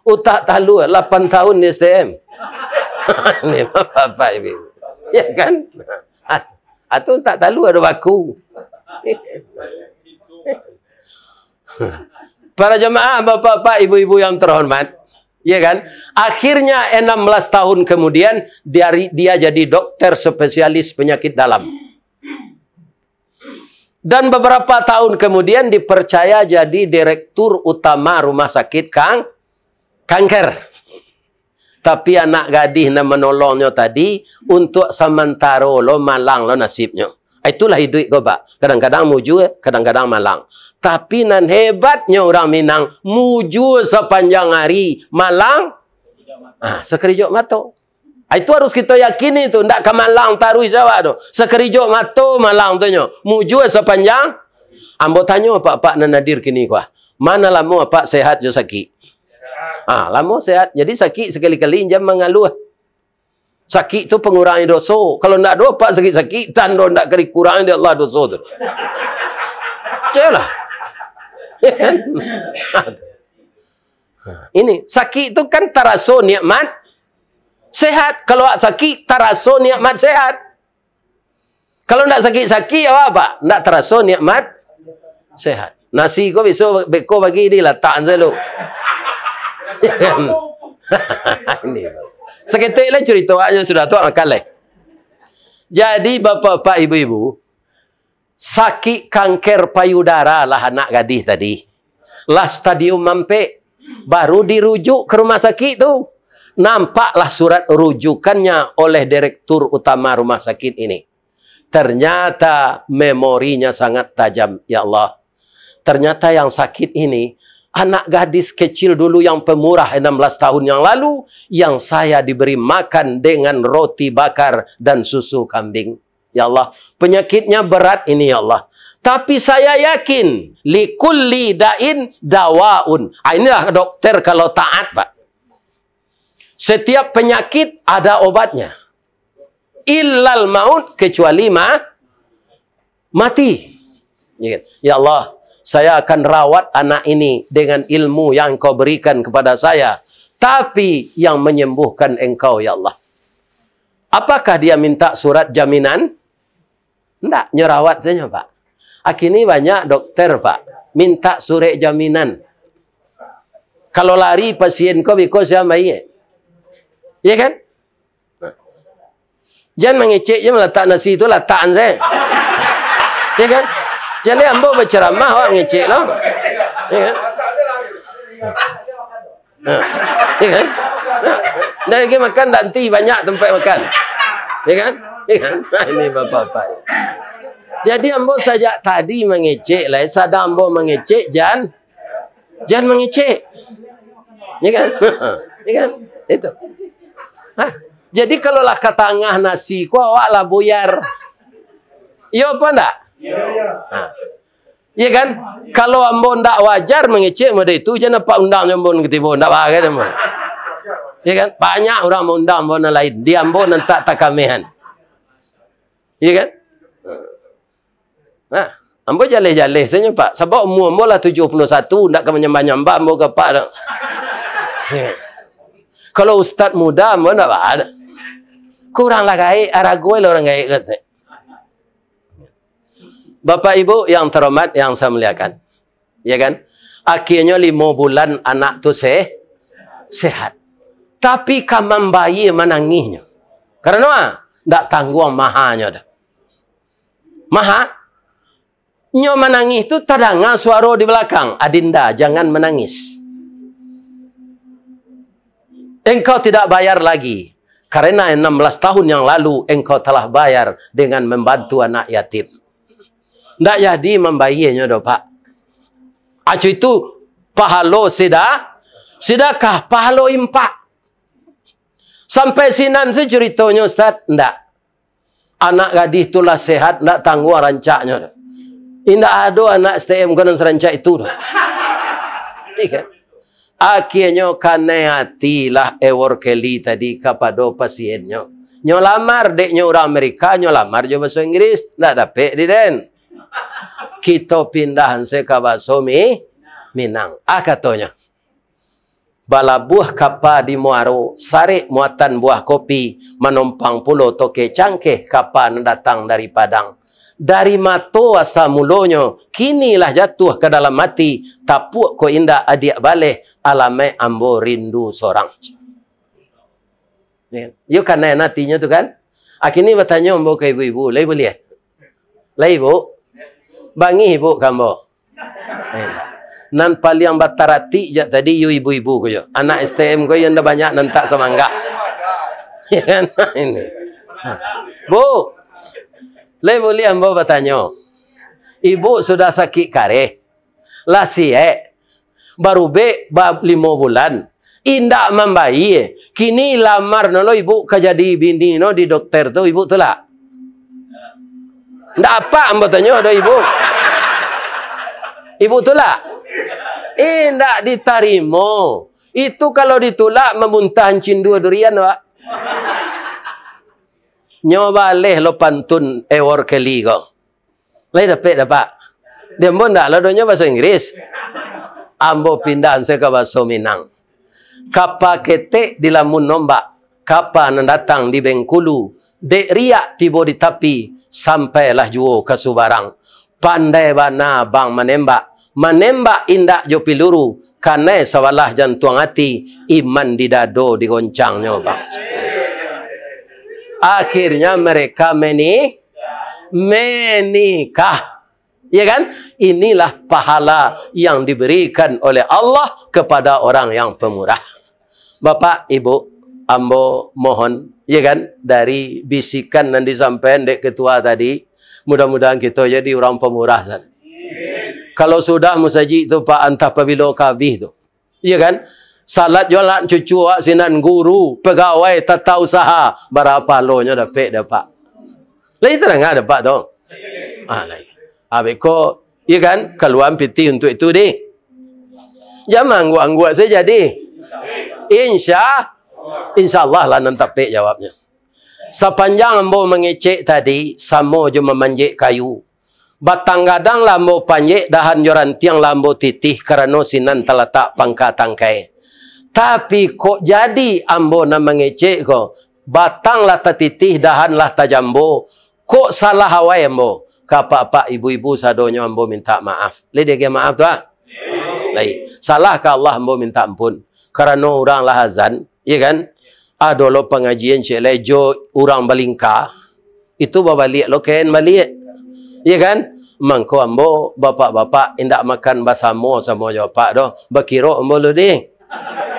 Utak talu, 8 tahun di STM. Ini apa-apa ibu. Ya kan? Atau utak talu ada baku. Para jemaah, bapak-bapak, ibu-ibu yang terhormat. Ya kan? Akhirnya 16 tahun kemudian dia, ya dia jadi dokter spesialis penyakit dalam. Dan beberapa tahun kemudian dipercaya jadi direktur utama rumah sakit kang kanker. Tapi anak gadis yang menolongnya tadi untuk sementara lo malang lo nasibnya. Itulah hidup pak. Kadang-kadang muju, eh. kadang-kadang malang. Tapi nan hebatnya orang Minang, muju sepanjang hari, malang ah sekerja mato. Ah, itu harus kita yakini tu. Tidak ke malang taruh jawab tu. Sekerijuk mata malang tu. Mujua sepanjang. Ambo tanya apa Pak nak nadir kini kuah. Mana lama Pak sehat je sakit? Ah, ha, lama sehat. Jadi sakit sekali-kali jam mengaluh. Sakit tu pengurangi dosa. Kalau nak dua pak sakit-sakit, tanda nak kali kurang dia Allah dosa tu. Jelah. [LAUGHS] Ini sakit tu kan terasa nikmat Sehat. Kalau sakit, terasa nikmat sehat. Kalau tidak sakit-sakit, apa? apa? Tidak terasa nikmat sehat. Nasi kau besok beko bagi dia letak selalu. [LAUGHS] Ini. Seketik lah cerita aja sudah tua makan lah. Jadi bapak-bapak ibu-ibu, sakit kanker payudara lah anak gadis tadi. Lah stadium mampe. Baru dirujuk ke rumah sakit tu nampaklah surat rujukannya oleh direktur utama rumah sakit ini. Ternyata memorinya sangat tajam, ya Allah. Ternyata yang sakit ini anak gadis kecil dulu yang pemurah 16 tahun yang lalu yang saya diberi makan dengan roti bakar dan susu kambing. Ya Allah, penyakitnya berat ini ya Allah. Tapi saya yakin likulli dain dawaun. Ah, inilah dokter kalau taat, Pak. Setiap penyakit ada obatnya. Illal maut kecuali ma mati. Ya, ya Allah, saya akan rawat anak ini dengan ilmu yang engkau berikan kepada saya. Tapi yang menyembuhkan engkau ya Allah. Apakah dia minta surat jaminan? Tidak, nyerawat saja Pak. Akini banyak dokter Pak. Minta surat jaminan. Kalau lari pasien kau biko siapa ya, iya? Ya kan? Jangan mengecek je meletak nasi tu letakan saya. Ya kan? Jadi ambo berceramah awak mengecek lah. Ya kan? Ha. Ya kan? Ha. Dan lagi makan nanti banyak tempat makan. Ya kan? Ya kan? Ha, ini bapak-bapak. Jadi ambo sajak tadi mengecek lah. Sada ambo mengecek jangan. Jangan mengecek. Ya kan? Ya kan? Itu. Nah, jadi kalau lah kata ngah nasi, kau awak lah buyar. Iya apa ndak? Iya. Nah. Ha. Iya kan? Kalau ambo ndak wajar mengecek mode itu, jangan nampak undang nyombon ketibo ndak bahagia demo. Iya kan? Banyak orang mengundang ambo lain, Dia ambo nan tak takamehan. Iya kan? Nah, ha. ha, ambo jale-jale senyo pak. Sebab umur ambo lah 71, ndak kan nyamba-nyamba ambo ke pak. Iya. Kan? Kalau ustaz muda mana ada. kuranglah gaya kaya. lah orang gaya kata. Bapak ibu yang terhormat yang saya muliakan. Ya kan? Akhirnya lima bulan anak tu se sehat. Tapi kaman bayi menangihnya. Karena apa? Tak tangguh mahanya dah. Maha. Nyo menangis tu terdengar suara di belakang. Adinda, jangan menangis. Engkau tidak bayar lagi. Karena 16 tahun yang lalu engkau telah bayar dengan membantu anak yatim. Tidak jadi membayinya do pak. Acu itu pahalo sida. Sidakah pahalo impak. Sampai sinan si Ustaz. Tidak. Anak gadis itulah sehat. Tidak tangguh rancaknya. Tidak ada anak STM kanan serancak itu. Tiga. akhirnya kane hati lah ewor keli tadi kepada pasiennya. Nyo lamar deknya orang Amerika, nyo lamar jo bahasa Inggris, ndak dapat di den. Kita pindah se ke bahasa mi, Minang. Ah katonya. Bala buah kapa di muaro, sarik muatan buah kopi, menumpang pulau toke cangkeh kapa datang dari Padang dari mato asal mulonyo lah jatuh ke dalam mati tapuk ko inda adik balih alame ambo rindu seorang ya yo kan nanti natinya tu kan akini ah, bertanya ambo ke ibu-ibu lai boleh ya? lai ibu bangi ibu kambo eh, nan paling batarati ja tadi yo ibu-ibu ko yo anak STM ko yo nda banyak nan tak semangka [LAUGHS] ya kan ini ha. Bu, Lai boleh hamba bertanya. Ibu sudah sakit kare. Lasi eh. Baru be lima bulan. Indak membayi. Eh. Kini lamar nolo ibu kajadi bini no di dokter tu ibu tu lah. apa hamba tanya ada ibu. Ibu tu lah. Indak diterima. Itu kalau ditolak memuntah cindu durian pak nyoba leh lo pantun ewor keli ko. Lai dapat dapat. Dia pun dah lo nyoba bahasa Inggeris. Ambo pindah saya ke bahasa Minang. Kapa ketek di lamun nombak. Kapa nendatang di Bengkulu. Dek riak tiba di tapi. Sampailah juo ke Subarang. Pandai bana bang menembak. Menembak indak jo piluru. Kanai sawalah jantung hati. Iman di dado digoncang nyoba. Yes, yes. Akhirnya mereka menikah. Menikah. Ya kan? Inilah pahala yang diberikan oleh Allah kepada orang yang pemurah. Bapak, Ibu, ambo mohon, ya kan? Dari bisikan yang disampaikan dek ketua tadi, mudah-mudahan kita jadi orang pemurah Kalau sudah musaji itu Pak antah pabilo kabih itu. Ya kan? Salat jualan cucu wak sinan guru, pegawai, tata usaha. Berapa lo nya dapat lah, dapat. Lagi tak nak dapat tu. Ah, lagi. Habis kau, ya kan? Keluar piti untuk itu deh. Jangan anggua-anggua saya jadi. Insya Insya Allah lah nanti pek jawabnya. Sepanjang ambo mengecek tadi, sama je memanjik kayu. Batang gadang lambo panjik, dahan joran tiang lambo titih kerana sinan telah tak pangka tangkai. Tapi kok jadi ambo nak mengecek ko? Batanglah tertitih, dahanlah tajambo. Kok salah awai ambo? Kapak-pak ibu-ibu sadonya ambo minta maaf. Lihat dia maaf tu ah. Lai. Salah ke Allah ambo minta ampun. karena orang lah azan. Ya kan? Ada ah, lo pengajian cik lejo orang balingka. Itu bawa balik lo kain balik. Ya kan? Mangko ambo bapak-bapak indak makan basamo sama jawab pak doh. Bekiro ambo lo deh.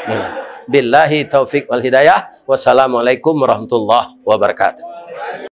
Nah. Billahi taufik wal hidayah. Wassalamualaikum warahmatullahi wabarakatuh.